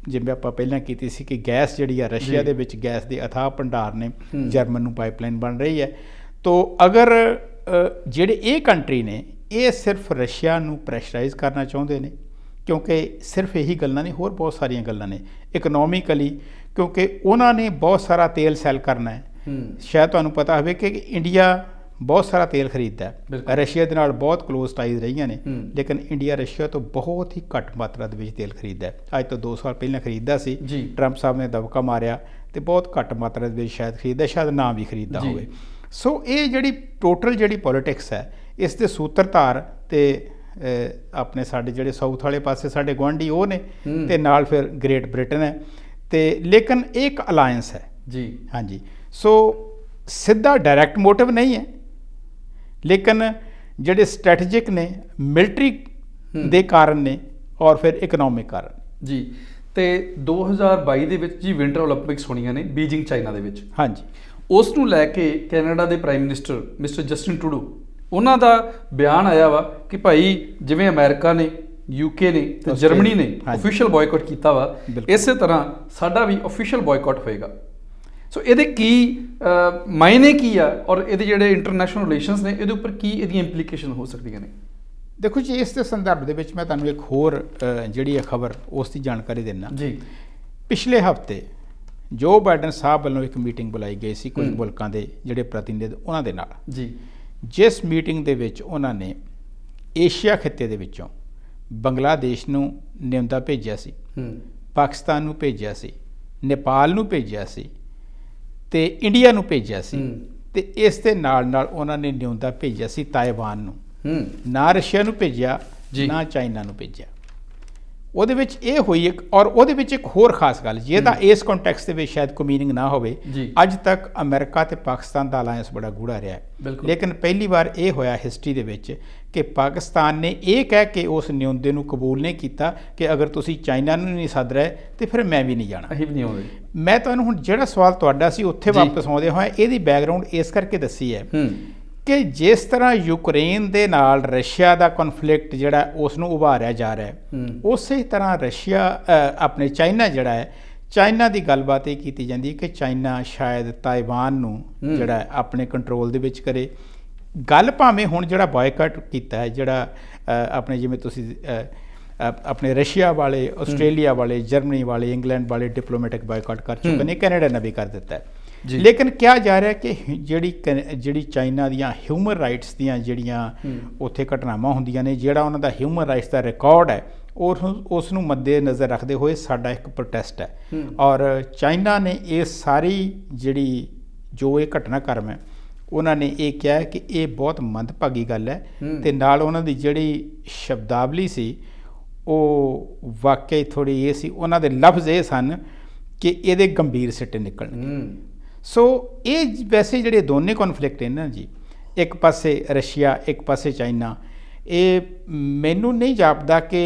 ਜਿਵੇਂ ਆਪਾਂ ਪਹਿਲਾਂ ਕੀਤੀ ਸੀ ਕਿ ਗੈਸ ਜਿਹੜੀ ਆ ਰਸ਼ੀਆ ਦੇ ਵਿੱਚ ਗੈਸ ਦੇ ਅਥਾਹ ਭੰਡਾਰ ਨੇ ਜਰਮਨ ਨੂੰ ਪਾਈਪਲਾਈਨ ਬਣ ਰਹੀ ਹੈ ਤੋਂ ਅਗਰ ਜਿਹੜੇ ਇਹ ਕੰਟਰੀ ਨੇ ਇਹ ਸਿਰਫ ਰਸ਼ੀਆ ਨੂੰ ਪ੍ਰੈਸ਼ਰਾਈਜ਼ ਕਰਨਾ ਚਾਹੁੰਦੇ ਨੇ ਕਿਉਂਕਿ ਸਿਰਫ ਇਹੀ ਗੱਲਾਂ ਨਹੀਂ ਹੋਰ ਬਹੁਤ ਸਾਰੀਆਂ ਗੱਲਾਂ ਨੇ ਇਕਨੋਮਿਕਲੀ ਕਿਉਂਕਿ ਉਹਨਾਂ ਨੇ ਬਹੁਤ ਸਾਰਾ ਤੇਲ ਸੈਲ ਕਰਨਾ ਹੈ ਸ਼ਾਇਦ ਤੁਹਾਨੂੰ ਪਤਾ ਹੋਵੇ ਕਿ ਇੰਡੀਆ ਬਹੁਤ ਸਾਰਾ ਤੇਲ ਖਰੀਦਦਾ ਰਸ਼ੀਆ ਦੇ ਨਾਲ ਬਹੁਤ ক্লোਜ਼ ਟਾਈਜ਼ ਰਹੀਆਂ ਨੇ ਲੇਕਿਨ ਇੰਡੀਆ ਰਸ਼ੀਆ ਤੋਂ ਬਹੁਤ ਹੀ ਘੱਟ ਮਾਤਰਾ ਦੇ ਵਿੱਚ ਤੇਲ ਖਰੀਦਦਾ ਅੱਜ ਤੋਂ 2 ਸਾਲ ਪਹਿਲਾਂ ਖਰੀਦਦਾ ਸੀ ਟਰੰਪ ਸਾਹਿਬ ਨੇ ਦਬਕਾ ਮਾਰਿਆ ਤੇ ਬਹੁਤ ਘੱਟ ਮਾਤਰਾ ਦੇ ਵਿੱਚ ਸ਼ਾਇਦ ਖਰੀਦਦਾ ਸ਼ਾਇਦ ਨਾ ਵੀ ਖਰੀਦਦਾ ਹੋਵੇ ਸੋ ਇਹ ਜਿਹੜੀ ਟੋਟਲ ਜਿਹੜੀ ਪੋਲਿਟਿਕਸ ਹੈ ਇਸ ਦੇ ਸੂਤਰਧਾਰ ਤੇ ਆਪਣੇ ਸਾਡੇ ਜਿਹੜੇ ਸਾਊਥ ਵਾਲੇ ਪਾਸੇ ਸਾਡੇ ਗਵਾਂਢੀ ਉਹ ਨੇ ਤੇ ਨਾਲ ਫਿਰ ਗ੍ਰੇਟ ਬ੍ਰਿਟਨ ਹੈ ਤੇ ਲੇਕਿਨ ਇੱਕ ਅਲਾਈਅੰਸ ਹੈ ਜੀ ਹਾਂਜੀ ਸੋ ਸਿੱਧਾ ਡਾਇਰੈਕਟ ਮੋਟਿਵ ਨਹੀਂ ਹੈ ਲੇਕਿਨ ਜਿਹੜੇ ਸਟ੍ਰੈਟੇਜਿਕ ਨੇ ਮਿਲਟਰੀ ਦੇ ਕਾਰਨ ਨੇ ਔਰ ਫਿਰ ਇਕਨੋਮਿਕ ਕਾਰਨ ਜੀ ਤੇ 2022 ਦੇ ਵਿੱਚ ਜੀ ਵਿੰਟਰ 올림픽ਸ ਹੋਣੀਆਂ ਨੇ ਬੀਜਿੰਗ ਚਾਈਨਾ ਦੇ ਵਿੱਚ ਹਾਂਜੀ ਉਸ ਨੂੰ ਲੈ ਕੇ ਕੈਨੇਡਾ ਦੇ prime minister mister Justin Trudeau ਉਹਨਾਂ ਦਾ ਬਿਆਨ ਆਇਆ ਵਾ ਕਿ ਭਾਈ ਜਿਵੇਂ ਅਮਰੀਕਾ ਨੇ ਯੂਕੇ ਨੇ ਤੇ ਜਰਮਨੀ ਨੇ ਅਫੀਸ਼ੀਅਲ ਬਾਇਕਾਟ ਕੀਤਾ ਵਾ ਇਸੇ ਤਰ੍ਹਾਂ ਸਾਡਾ ਵੀ ਅਫੀਸ਼ੀਅਲ ਬਾਇਕਾਟ ਹੋਏਗਾ ਸੋ ਇਹਦੇ ਕੀ ਮਾਇਨੇ ਕੀ ਆ ਔਰ ਇਹਦੇ ਜਿਹੜੇ ਇੰਟਰਨੈਸ਼ਨਲ ਰਿਲੇਸ਼ਨਸ ਨੇ ਇਹਦੇ ਉੱਪਰ ਕੀ ਇਹਦੀਆਂ ਇੰਪਲੀਕੇਸ਼ਨ ਹੋ ਸਕਦੀਆਂ ਨੇ ਦੇਖੋ ਜੀ ਇਸ ਦੇ ਸੰਦਰਭ ਦੇ ਵਿੱਚ ਮੈਂ ਤੁਹਾਨੂੰ ਇੱਕ ਹੋਰ ਜਿਹੜੀ ਹੈ ਖਬਰ ਉਸ ਦੀ ਜਾਣਕਾਰੀ ਦੇਣਾ ਜੀ ਪਿਛਲੇ ਹਫਤੇ ਜੋ ਬਾਈਡਨ ਸਾਹਿਬ ਵੱਲੋਂ ਇੱਕ ਮੀਟਿੰਗ ਬੁਲਾਈ ਗਈ ਸੀ ਕੁਝ ਮੁਲਕਾਂ ਦੇ ਜਿਹੜੇ ਪ੍ਰਤੀਨਿਧ ਉਹਨਾਂ ਦੇ ਨਾਲ ਜੀ ਜਿਸ ਮੀਟਿੰਗ ਦੇ ਵਿੱਚ ਉਹਨਾਂ ਨੇ ਏਸ਼ੀਆ ਖਿੱਤੇ ਦੇ ਵਿੱਚੋਂ ਬੰਗਲਾਦੇਸ਼ ਨੂੰ ਨਿਮਦਾ ਭੇਜਿਆ ਸੀ ਪਾਕਿਸਤਾਨ ਨੂੰ ਭੇਜਿਆ ਸੀ ਨੇਪਾਲ ਨੂੰ ਭੇਜਿਆ ਸੀ ਤੇ ਇੰਡੀਆ ਨੂੰ ਭੇਜਿਆ ਸੀ ਤੇ ਇਸ ਦੇ ਨਾਲ ਨਾਲ ਉਹਨਾਂ ਨੇ ਨਿਉਂਦਾ ਭੇਜਿਆ ਸੀ ਤਾਇਵਾਨ ਨੂੰ ਨਾ ਰਸ਼ੀਆ ਨੂੰ ਭੇਜਿਆ ਨਾ ਚਾਈਨਾ ਨੂੰ ਭੇਜਿਆ ਉਹਦੇ ਵਿੱਚ ਇਹ ਹੋਈ ਇੱਕ ਔਰ ਉਹਦੇ ਵਿੱਚ ਇੱਕ ਹੋਰ ਖਾਸ ਗੱਲ ਜੇ ਤਾਂ ਇਸ ਕੰਟੈਕਸ ਦੇ ਵਿੱਚ ਸ਼ਾਇਦ ਕੋਈ ਮੀਨਿੰਗ ਨਾ ਹੋਵੇ ਅੱਜ ਤੱਕ ਅਮਰੀਕਾ ਤੇ ਪਾਕਿਸਤਾਨ ਦਾ ਅਲਾਈਅੰਸ ਬੜਾ ਗੂੜਾ ਰਿਹਾ ਹੈ ਲੇਕਿਨ ਪਹਿਲੀ ਵਾਰ ਇਹ ਹੋਇਆ ਹਿਸਟਰੀ ਦੇ ਵਿੱਚ ਕਿ ਪਾਕਿਸਤਾਨ ਨੇ ਇਹ ਕਹਿ ਕੇ ਉਸ ਨਿਉਂਦੇ ਨੂੰ ਕਬੂਲ ਨਹੀਂ ਕੀਤਾ ਕਿ ਅਗਰ ਤੁਸੀਂ ਚਾਈਨਾ ਨੂੰ ਨਹੀਂ ਸਾਧ ਰਹੇ ਤੇ ਫਿਰ ਮੈਂ ਵੀ ਨਹੀਂ ਜਾਣਾ ਅਸੀਂ ਵੀ ਨਹੀਂ ਹੋਵੇ ਮੈਂ ਤੁਹਾਨੂੰ ਹੁਣ ਜਿਹੜਾ ਸਵਾਲ ਤੁਹਾਡਾ ਸੀ ਉੱਥੇ ਵਾਪਸ ਆਉਂਦੇ ਹੋਏ ਇਹਦੀ ਬੈਕਗ੍ਰਾਉਂਡ ਇਸ ਕਰਕੇ ਦੱਸੀ ਹੈ ਕਿ ਜਿਸ ਤਰ੍ਹਾਂ ਯੂਕਰੇਨ ਦੇ ਨਾਲ ਰਸ਼ੀਆ ਦਾ ਕਨਫਲਿਕਟ ਜਿਹੜਾ ਉਸ ਨੂੰ ਉਭਾਰਿਆ ਜਾ ਰਿਹਾ ਹੈ ਉਸੇ ਤਰ੍ਹਾਂ ਰਸ਼ੀਆ ਆਪਣੇ ਚਾਈਨਾ ਜਿਹੜਾ ਹੈ ਚਾਈਨਾ ਦੀ ਗੱਲਬਾਤ ਇਹ ਕੀਤੀ ਜਾਂਦੀ ਹੈ ਕਿ ਚਾਈਨਾ ਸ਼ਾਇਦ ਤਾਈਵਾਨ ਨੂੰ ਜਿਹੜਾ ਆਪਣੇ ਕੰਟਰੋਲ ਦੇ ਵਿੱਚ ਕਰੇ ਗੱਲ ਭਾਵੇਂ ਹੁਣ ਜਿਹੜਾ ਬਾਇਕਾਟ ਕੀਤਾ ਹੈ ਜਿਹੜਾ ਆਪਣੇ ਜਿਵੇਂ ਤੁਸੀਂ ਆਪਣੇ ਰਸ਼ੀਆ ਵਾਲੇ ਆਸਟ੍ਰੇਲੀਆ ਵਾਲੇ ਜਰਮਨੀ ਵਾਲੇ ਇੰਗਲੈਂਡ ਵਾਲੇ ਡਿਪਲੋਮੈਟਿਕ ਬਾਇਕਾਟ ਕਰ ਚੁੱਕੇ ਨੇ ਕੈਨੇਡਾ ਨੇ ਵੀ ਕਰ ਦਿੱਤਾ ਹੈ ਲੇਕਿਨ ਕਿਹਾ ਜਾ ਰਿਹਾ ਕਿ ਜਿਹੜੀ ਜਿਹੜੀ ਚਾਈਨਾ ਦੀਆਂ ਹਿਊਮਨ ਰਾਈਟਸ ਦੀਆਂ ਜਿਹੜੀਆਂ ਉੱਥੇ ਘਟਨਾਵਾਂ ਹੁੰਦੀਆਂ ਨੇ ਜਿਹੜਾ ਉਹਨਾਂ ਦਾ ਹਿਊਮਨ ਰਾਈਟਸ ਦਾ ਰਿਕਾਰਡ ਹੈ ਉਹ ਉਸ ਨੂੰ ਮੱਦੇ ਨਜ਼ਰ ਰੱਖਦੇ ਹੋਏ ਸਾਡਾ ਇੱਕ ਪ੍ਰੋਟੈਸਟ ਹੈ ਔਰ ਚਾਈਨਾ ਨੇ ਇਹ ਸਾਰੀ ਜਿਹੜੀ ਜੋ ਇਹ ਘਟਨਾਕ੍ਰਮ ਹੈ ਉਹਨਾਂ ਨੇ ਇਹ ਕਿਹਾ ਕਿ ਇਹ ਬਹੁਤ ਮੰਦਭਾਗੀ ਗੱਲ ਹੈ ਤੇ ਨਾਲ ਉਹਨਾਂ ਦੀ ਜਿਹੜੀ ਸ਼ਬਦਾਵਲੀ ਸੀ ਉਹ ਵਾਕਈ ਥੋੜੀ ਇਹ ਸੀ ਉਹਨਾਂ ਦੇ ਲਫ਼ਜ਼ ਇਹ ਸਨ ਕਿ ਇਹਦੇ ਗੰਭੀਰ ਸਿੱਟੇ ਨਿਕਲਣਗੇ ਸੋ ਇਹ ਵੈਸੇ ਜਿਹੜੇ ਦੋਨੇ ਕਨਫਲਿਕਟ ਇਹਨਾਂ ਜੀ ਇੱਕ ਪਾਸੇ ਰਸ਼ੀਆ ਇੱਕ ਪਾਸੇ ਚਾਈਨਾ ਇਹ ਮੈਨੂੰ ਨਹੀਂ ਜਾਪਦਾ ਕਿ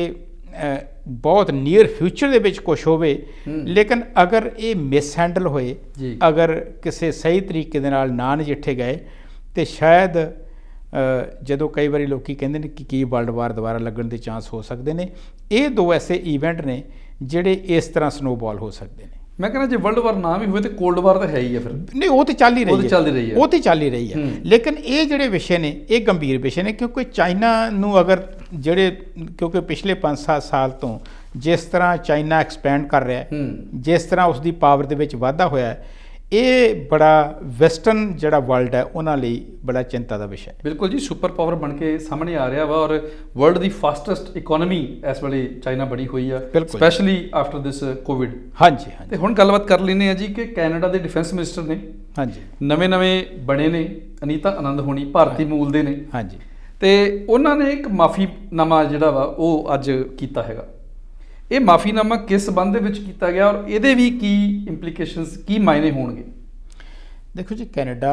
ਬਹੁਤ ਨੀਅਰ ਫਿਊਚਰ ਦੇ ਵਿੱਚ ਕੁਝ ਹੋਵੇ ਲੇਕਿਨ ਅਗਰ ਇਹ ਮਿਸ ਹੈਂਡਲ ਹੋਏ ਅਗਰ ਕਿਸੇ ਸਹੀ ਤਰੀਕੇ ਦੇ ਨਾਲ ਨਾ ਨਜਿੱਠੇ ਗਏ ਤੇ ਸ਼ਾਇਦ ਜਦੋਂ ਕਈ ਵਾਰੀ ਲੋਕੀ ਕਹਿੰਦੇ ਨੇ ਕਿ ਕੀ ਵਰਲਡ ਵਾਰ ਦੁਬਾਰਾ ਲੱਗਣ ਦੇ ਚਾਂਸ ਹੋ ਸਕਦੇ ਨੇ ਇਹ ਦੋ ਐਸੇ ਇਵੈਂਟ ਨੇ ਜਿਹੜੇ ਇਸ ਤਰ੍ਹਾਂ ਸਨੋਬਾਲ ਹੋ ਸਕਦੇ ਨੇ ਮੈਂ ਕਹਿੰਦਾ ਜੇ ਵਰਲਡ ਵਾਰ ਨਾ ਵੀ ਹੋਵੇ ਤੇ ਕੋਲਡ ਵਾਰ ਤਾਂ ਹੈ ਹੀ ਆ ਫਿਰ ਨਹੀਂ ਉਹ ਤੇ ਚੱਲ ਹੀ ਰਹੀ ਹੈ ਉਹ ਤੇ ਚੱਲ ਹੀ ਰਹੀ ਹੈ ਉਹ ਤੇ ਚੱਲ ਹੀ ਰਹੀ ਹੈ ਲੇਕਿਨ ਇਹ ਜਿਹੜੇ ਵਿਸ਼ੇ ਨੇ ਇਹ ਗੰਭੀਰ ਵਿਸ਼ੇ ਨੇ ਕਿਉਂਕਿ ਚਾਈਨਾ ਨੂੰ ਅਗਰ ਜਿਹੜੇ ਕਿਉਂਕਿ ਪਿਛਲੇ 5-7 ਸਾਲ ਤੋਂ ਜਿਸ ਤਰ੍ਹਾਂ ਚਾਈਨਾ ਐਕਸਪੈਂਡ ਕਰ ਰਿਹਾ ਹੈ ਜਿਸ ਤਰ੍ਹਾਂ ਉਸ ਦੀ ਪਾਵਰ ਦੇ ਵਿੱਚ ਵਾਧਾ ਹੋਇਆ ਹੈ ਇਹ ਬੜਾ ਵੈਸਟਰਨ ਜਿਹੜਾ ਵਰਲਡ ਹੈ ਉਹਨਾਂ ਲਈ ਬੜਾ ਚਿੰਤਾ ਦਾ ਵਿਸ਼ਾ ਹੈ ਬਿਲਕੁਲ ਜੀ ਸੁਪਰ ਪਾਵਰ ਬਣ ਕੇ ਸਾਹਮਣੇ ਆ ਰਿਹਾ ਵਾ ਔਰ ਵਰਲਡ ਦੀ ਫਾਸਟੈਸਟ ਇਕਨੋਮੀ ਇਸ ਵੇਲੇ ਚਾਈਨਾ ਬਣੀ ਹੋਈ ਆ ਸਪੈਸ਼ਲੀ ਆਫਟਰ ਦਿਸ ਕੋਵਿਡ ਹਾਂਜੀ ਹਾਂਜੀ ਤੇ ਹੁਣ ਗੱਲਬਾਤ ਕਰ ਲੈਨੇ ਆ ਜੀ ਕਿ ਕੈਨੇਡਾ ਦੇ ਡਿਫੈਂਸ ਮਿਨਿਸਟਰ ਨੇ ਹਾਂਜੀ ਨਵੇਂ-ਨਵੇਂ ਬਣੇ ਨੇ ਅਨੀਤਾ ਆਨੰਦ ਹੋਣੀ ਭਾਰਤੀ ਮੂਲ ਦੇ ਨੇ ਹਾਂਜੀ ਤੇ ਉਹਨਾਂ ਨੇ ਇੱਕ ਮਾਫੀ ਨਾਮਾ ਜਿਹੜਾ ਵਾ ਉਹ ਅੱਜ ਕੀਤਾ ਹੈਗਾ ਇਹ ਮਾਫੀਨਾਮਾ ਕਿਸ ਸੰਬੰਧ ਦੇ ਵਿੱਚ ਕੀਤਾ ਗਿਆ ਔਰ ਇਹਦੇ ਵੀ ਕੀ ਇੰਪਲੀਕੇਸ਼ਨਸ ਕੀ ਮਾਇਨੇ ਹੋਣਗੇ ਦੇਖੋ ਜੀ ਕੈਨੇਡਾ